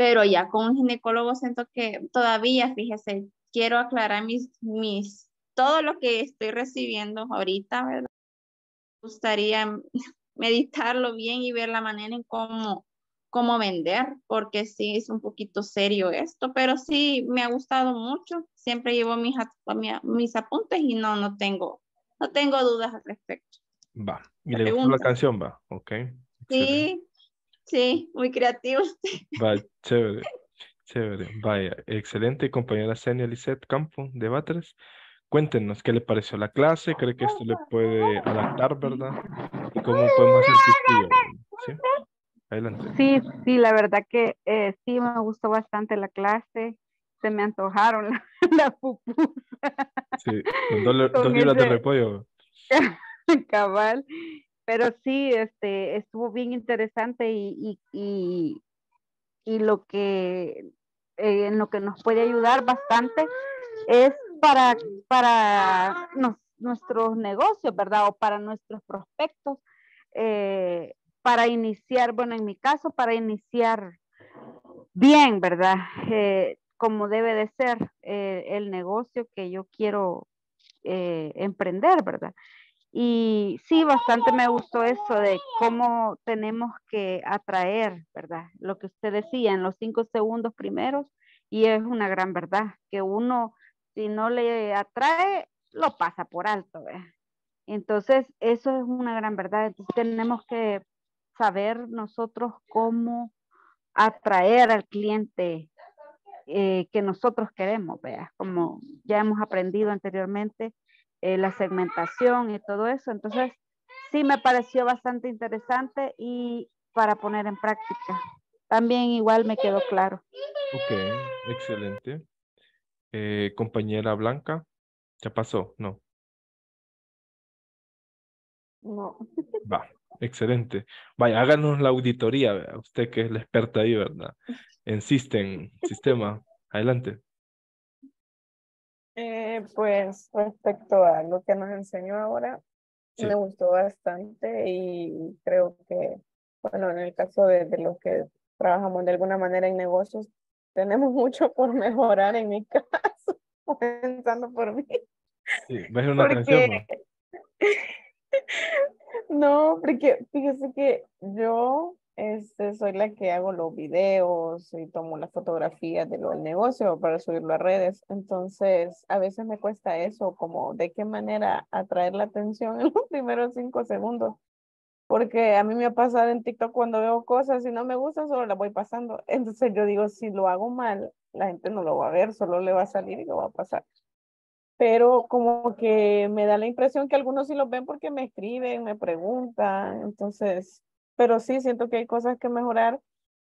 pero ya con un ginecólogo siento que todavía, fíjese, quiero aclarar mis, mis, todo lo que estoy recibiendo ahorita, ¿verdad? Me gustaría meditarlo bien y ver la manera en cómo, cómo vender, porque sí es un poquito serio esto, pero sí me ha gustado mucho. Siempre llevo mis, mis apuntes y no, no tengo, no tengo dudas al respecto. Va, y le gustó la canción, va, ok. Sí, Sí, muy creativo. chévere. Chévere, vaya, excelente compañera Senia Lizette Campo de Batres. Cuéntenos qué le pareció la clase, cree que esto le puede adaptar, ¿verdad? cómo podemos asistir? ¿Sí? Sí, sí, la verdad que eh, sí me gustó bastante la clase, se me antojaron las la pupusas. Sí, dos, libras de repollo. Cabal, pero sí, este, estuvo bien interesante y, y, y, lo que, eh, en lo que nos puede ayudar bastante es para, para nuestros negocios, ¿verdad? O para nuestros prospectos, eh, para iniciar, bueno, en mi caso, para iniciar bien, ¿verdad? Eh, como debe de ser el negocio que yo quiero emprender, ¿verdad? Y sí, bastante me gustó eso de cómo tenemos que atraer, ¿verdad? Lo que usted decía en los cinco segundos primeros, y es una gran verdad, que uno, si no le atrae, lo pasa por alto, ¿verdad? Entonces, eso es una gran verdad. Entonces, tenemos que saber nosotros cómo atraer al cliente eh, que nosotros queremos, ¿verdad? Como ya hemos aprendido anteriormente, eh, la segmentación y todo eso. Entonces, sí me pareció bastante interesante y para poner en práctica. También igual me quedó claro. Ok, excelente. Eh, compañera Blanca, ¿ya pasó? No. No. Va, excelente. Vaya, háganos la auditoría, usted que es la experta ahí, ¿verdad? En System, sistema. Adelante. Eh, pues respecto a algo que nos enseñó ahora, me gustó bastante y creo que, bueno, en el caso de, los que trabajamos de alguna manera en negocios, tenemos mucho por mejorar en mi caso, pensando por mí. Sí, ¿ves una atención. no, porque fíjese que yo este, soy la que hago los videos y tomo las fotografías de del negocio para subirlo a redes. Entonces, a veces me cuesta eso, como de qué manera atraer la atención en los primeros cinco segundos. Porque a mí me ha pasado en TikTok cuando veo cosas y no me gustan, solo las voy pasando. Entonces yo digo, si lo hago mal, la gente no lo va a ver, solo le va a salir y lo va a pasar pero como que me da la impresión que algunos sí los ven porque me escriben, me preguntan, entonces pero sí siento que hay cosas que mejorar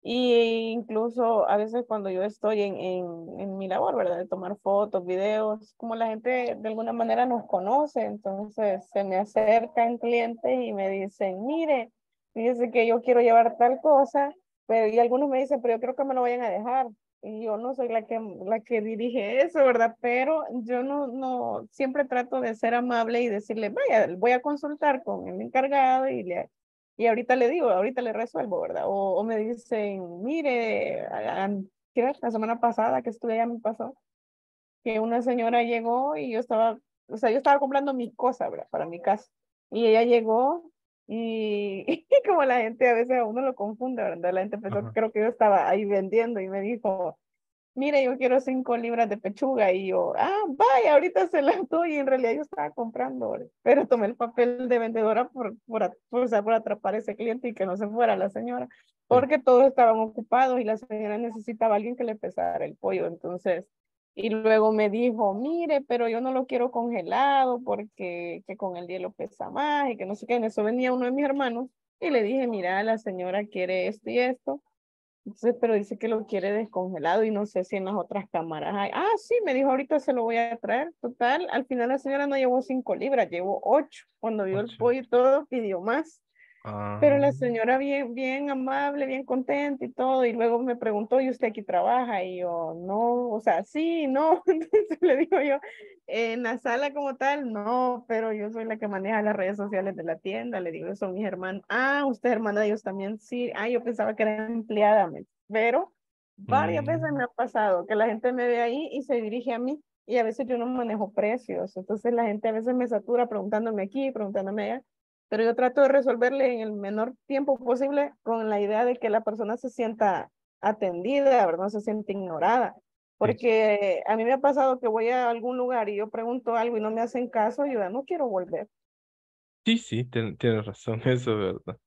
y incluso a veces cuando yo estoy en, en, mi labor, ¿verdad? De tomar fotos, videos, como la gente de alguna manera nos conoce, entonces se me acercan clientes y me dicen, mire, fíjese que yo quiero llevar tal cosa, pero y algunos me dicen, pero yo creo que me lo vayan a dejar. Y yo no soy la que, la que dirige eso, ¿verdad? Pero yo no, no, siempre trato de ser amable y decirle, vaya, voy a consultar con el encargado y le, y ahorita le digo, ahorita le resuelvo, ¿verdad? O, me dicen, mire, la semana pasada que estuve allá me pasó que una señora llegó y yo estaba, o sea, yo estaba comprando mi cosa, ¿verdad? Para mi casa. Y ella llegó y, como la gente a veces a uno lo confunde, ¿verdad? La gente pensó, creo que yo estaba ahí vendiendo y me dijo, mire, yo quiero cinco libras de pechuga y yo, ah, vaya, ahorita se las doy y en realidad yo estaba comprando, pero tomé el papel de vendedora por, por, por, por atrapar a ese cliente y que no se fuera la señora, porque todos estaban ocupados y la señora necesitaba a alguien que le pesara el pollo, entonces... Y luego me dijo, mire, pero yo no lo quiero congelado porque que con el hielo pesa más y que no sé qué. En eso venía uno de mis hermanos y le dije, mira, la señora quiere esto y esto pero dice que lo quiere descongelado y no sé si en las otras cámaras hay. Ah, sí, me dijo ahorita se lo voy a traer. Total, al final la señora no llevó cinco libras, llevó ocho. Cuando vio el pollo y todo, pidió más. Ah. Pero la señora bien, bien amable, bien contenta y todo, y luego me preguntó, ¿y usted aquí trabaja? Y yo, no, o sea, sí, no, entonces le digo yo, en la sala como tal, no, pero yo soy la que maneja las redes sociales de la tienda, le digo, son mis hermanos, ah, usted es hermana de ellos también, sí, ah, yo pensaba que era empleada, pero varias veces mm. me ha pasado que la gente me ve ahí y se dirige a mí, y a veces yo no manejo precios, entonces la gente a veces me satura preguntándome aquí, preguntándome allá, pero yo trato de resolverle en el menor tiempo posible con la idea de que la persona se sienta atendida, ¿verdad? No se sienta ignorada. Porque a mí me ha pasado que voy a algún lugar y yo pregunto algo y no me hacen caso, y ya no quiero volver. Sí, sí, tienes razón, eso es verdad.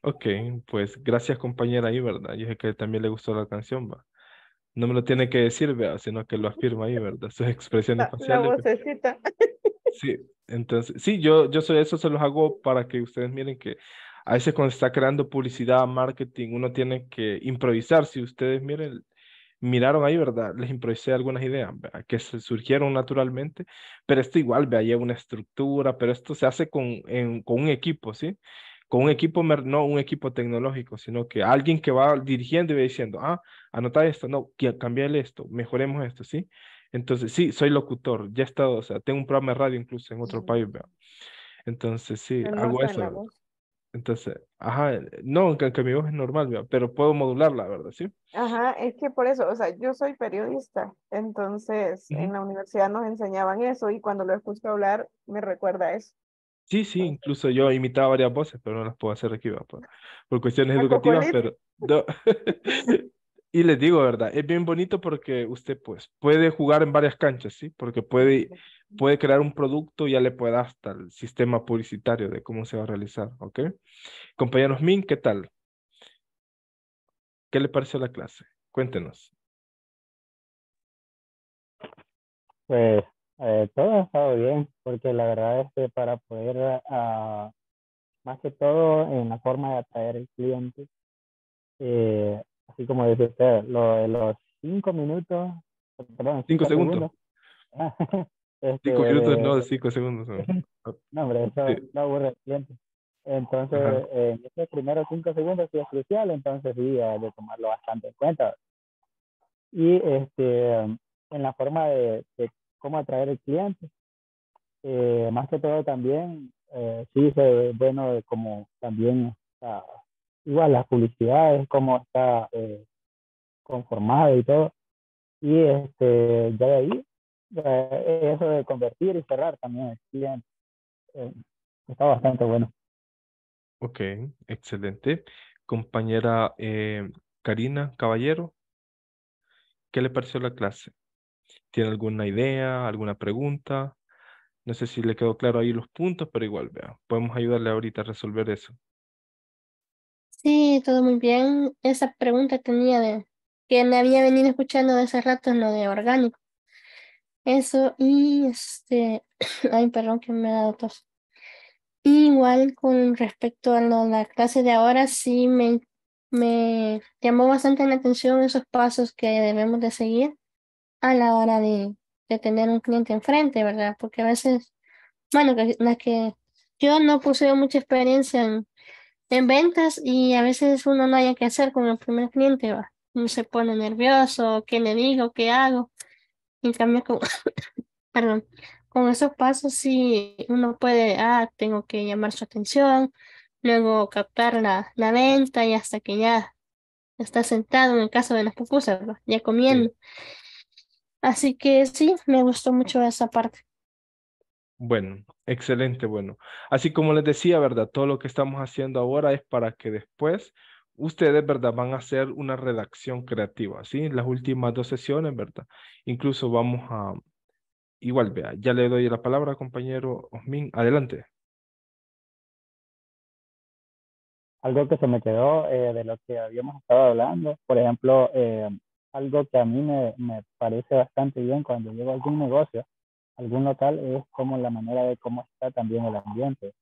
Ok, pues gracias compañera ahí, ¿verdad? Yo sé que también le gustó la canción, ¿va? No me lo tiene que decir, ¿verdad? Sino que lo afirma ahí, ¿verdad? Sus expresiones faciales. Sí, entonces, sí, yo, yo soy eso, se los hago para que ustedes miren que a veces cuando se está creando publicidad, marketing, uno tiene que improvisar. Si ustedes miren, miraron ahí, ¿verdad? Les improvisé algunas ideas que surgieron naturalmente, pero esto igual, vea, lleva una estructura, pero esto se hace con, con un equipo, ¿sí? Con un equipo, no un equipo tecnológico, sino que alguien que va dirigiendo y va diciendo, ah, anota esto, no, cambiarle esto, mejoremos esto, ¿sí? Entonces, sí, soy locutor, ya he estado, o sea, tengo un programa de radio incluso en otro país, ¿verdad? Entonces, sí, hago eso. Entonces, ajá, eh, no, aunque mi voz es normal, ¿verdad? pero puedo modularla, ¿verdad? Sí. Ajá, es que por eso, o sea, yo soy periodista, entonces en la universidad nos enseñaban eso y cuando lo escucho hablar me recuerda eso. Sí, sí, incluso yo imitaba varias voces, pero no las puedo hacer aquí, por, por cuestiones educativas, pero Y les digo, ¿verdad? Es bien bonito porque usted pues puede jugar en varias canchas, ¿sí? Porque puede, puede crear un producto, y ya le puede dar hasta el sistema publicitario de cómo se va a realizar, ¿ok? Compañeros Min, ¿qué tal? ¿Qué le pareció la clase? Cuéntenos. Pues eh, todo ha estado bien, porque la verdad es que para poder, uh, más que todo en la forma de atraer el cliente, eh, así como dice usted, los cinco minutos, perdón, cinco, segundos. Este, cinco minutos, no, de cinco segundos. no, hombre, eso no aburre al cliente. Entonces, en estos primeros cinco segundos sí es crucial, entonces sí, hay que tomarlo bastante en cuenta. Y este, en la forma de, de cómo atraer el cliente, eh, más que todo también, eh, sí, es bueno como también o sea, igual las publicidades, cómo está eh, conformada y todo. Y este, ya de ahí, eh, eso de convertir y cerrar también eh, está bastante bueno. Ok, excelente. Compañera Karina Caballero, ¿qué le pareció la clase? ¿Tiene alguna idea, alguna pregunta? No sé si le quedó claro ahí los puntos, pero igual, vea, podemos ayudarle ahorita a resolver eso. Sí, todo muy bien. Esa pregunta tenía de que me había venido escuchando de hace rato lo de orgánico. Eso y este, ay, perdón que me ha dado tos. Igual con respecto a la clase de ahora, sí me, me llamó bastante la atención esos pasos que debemos de seguir a la hora de, de tener un cliente enfrente, ¿verdad? Porque a veces, bueno, las que yo no puse mucha experiencia en en ventas y a veces uno no haya que hacer con el primer cliente, va. Uno se pone nervioso, qué le digo, qué hago. En cambio, con, perdón, con esos pasos sí uno puede, ah, tengo que llamar su atención, luego captar la, venta y hasta que ya está sentado en el caso de las pupusas, ya comiendo. Así que sí, me gustó mucho esa parte. Bueno, excelente, bueno. Así como les decía, ¿verdad? Todo lo que estamos haciendo ahora es para que después ustedes, ¿verdad? Van a hacer una redacción creativa, ¿sí? Las últimas dos sesiones, ¿verdad? Incluso vamos a, igual, vea, ya le doy la palabra, compañero Osmin, adelante. Algo que se me quedó eh, de lo que habíamos estado hablando, por ejemplo, eh, algo que a mí me, me parece bastante bien cuando llego a algún negocio algún local es como la manera de cómo está también el ambiente.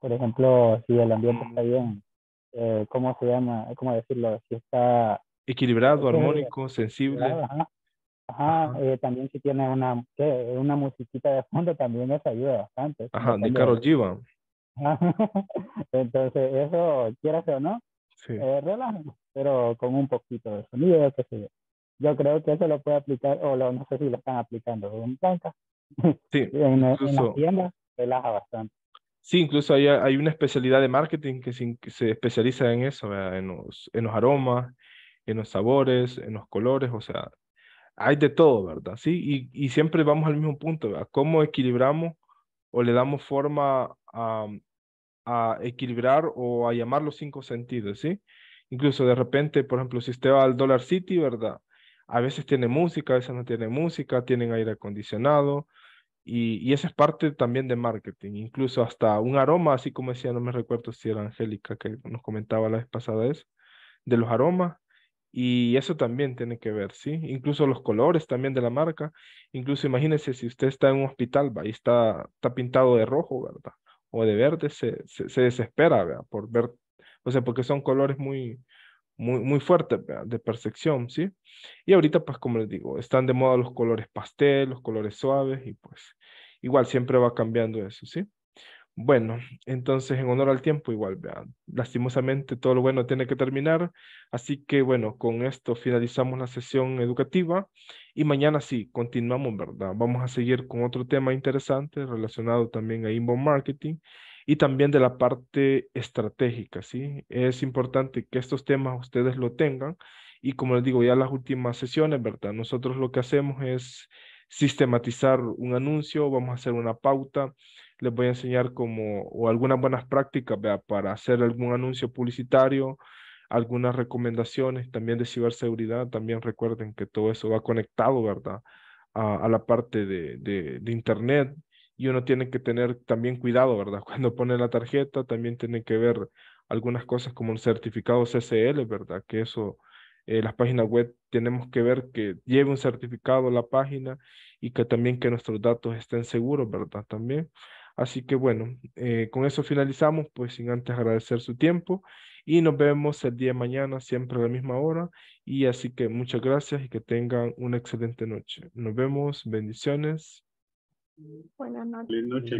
Por ejemplo, si el ambiente está bien, eh, ¿cómo se llama? Eh, ¿Cómo decirlo? Si está... Equilibrado, armónico, sensible. Ajá, eh, también si tiene una, una musiquita de fondo, también eso ayuda bastante. Ajá, de Carol Giva. Entonces, eso, quieras o no, sí. Eh, pero con un poquito de sonido, qué sé yo creo que eso lo puede aplicar, o no sé si lo están aplicando en planca, Sí, incluso, Sí, incluso hay, hay una especialidad de marketing que se, especializa en eso, en los, en los, aromas, en los sabores, en los colores, o sea, hay de todo, ¿verdad? Sí, y, y siempre vamos al mismo punto, ¿verdad? ¿Cómo equilibramos o le damos forma a, a equilibrar o a llamar los cinco sentidos, ¿sí? Incluso de repente, por ejemplo, si usted va al Dollar City, ¿verdad? a veces tiene música, a veces no tiene música, tienen aire acondicionado y, y eso es parte también de marketing, incluso hasta un aroma, así como decía, no me recuerdo si era Angélica que nos comentaba la vez pasada eso, de los aromas. Y eso también tiene que ver, ¿sí? Incluso los colores también de la marca. Incluso imagínense si usted está en un hospital ¿va? y está, está pintado de rojo, ¿verdad? O de verde, se, se, se desespera, ¿verdad? Por ver, o sea, porque son colores muy, muy, muy fuerte de percepción, ¿sí? Y ahorita, pues como les digo, están de moda los colores pastel, los colores suaves y pues igual siempre va cambiando eso, ¿sí? Bueno, entonces en honor al tiempo igual, vean, lastimosamente todo lo bueno tiene que terminar, así que bueno, con esto finalizamos la sesión educativa y mañana sí, continuamos, ¿verdad? Vamos a seguir con otro tema interesante relacionado también a inbound marketing y también de la parte estratégica, ¿sí? Es importante que estos temas ustedes lo tengan y como les digo, ya las últimas sesiones, ¿verdad? Nosotros lo que hacemos es sistematizar un anuncio, vamos a hacer una pauta, les voy a enseñar como, o algunas buenas prácticas para hacer algún anuncio publicitario, algunas recomendaciones también de ciberseguridad, también recuerden que todo eso va conectado, ¿verdad? A, la parte de, de Internet, y uno tiene que tener también cuidado, ¿verdad? Cuando pone la tarjeta, también tiene que ver algunas cosas como un certificado CCL, ¿verdad? Que eso, eh, las páginas web, tenemos que ver que lleve un certificado a la página y que también que nuestros datos estén seguros, ¿verdad? También. Así que bueno, eh, con eso finalizamos, pues sin antes agradecer su tiempo y nos vemos el día de mañana, siempre a la misma hora. Y así que muchas gracias y que tengan una excelente noche. Nos vemos, bendiciones. Buenas noches.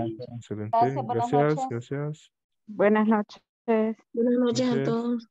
Gracias, gracias. Buenas noches. Buenas noches a todos.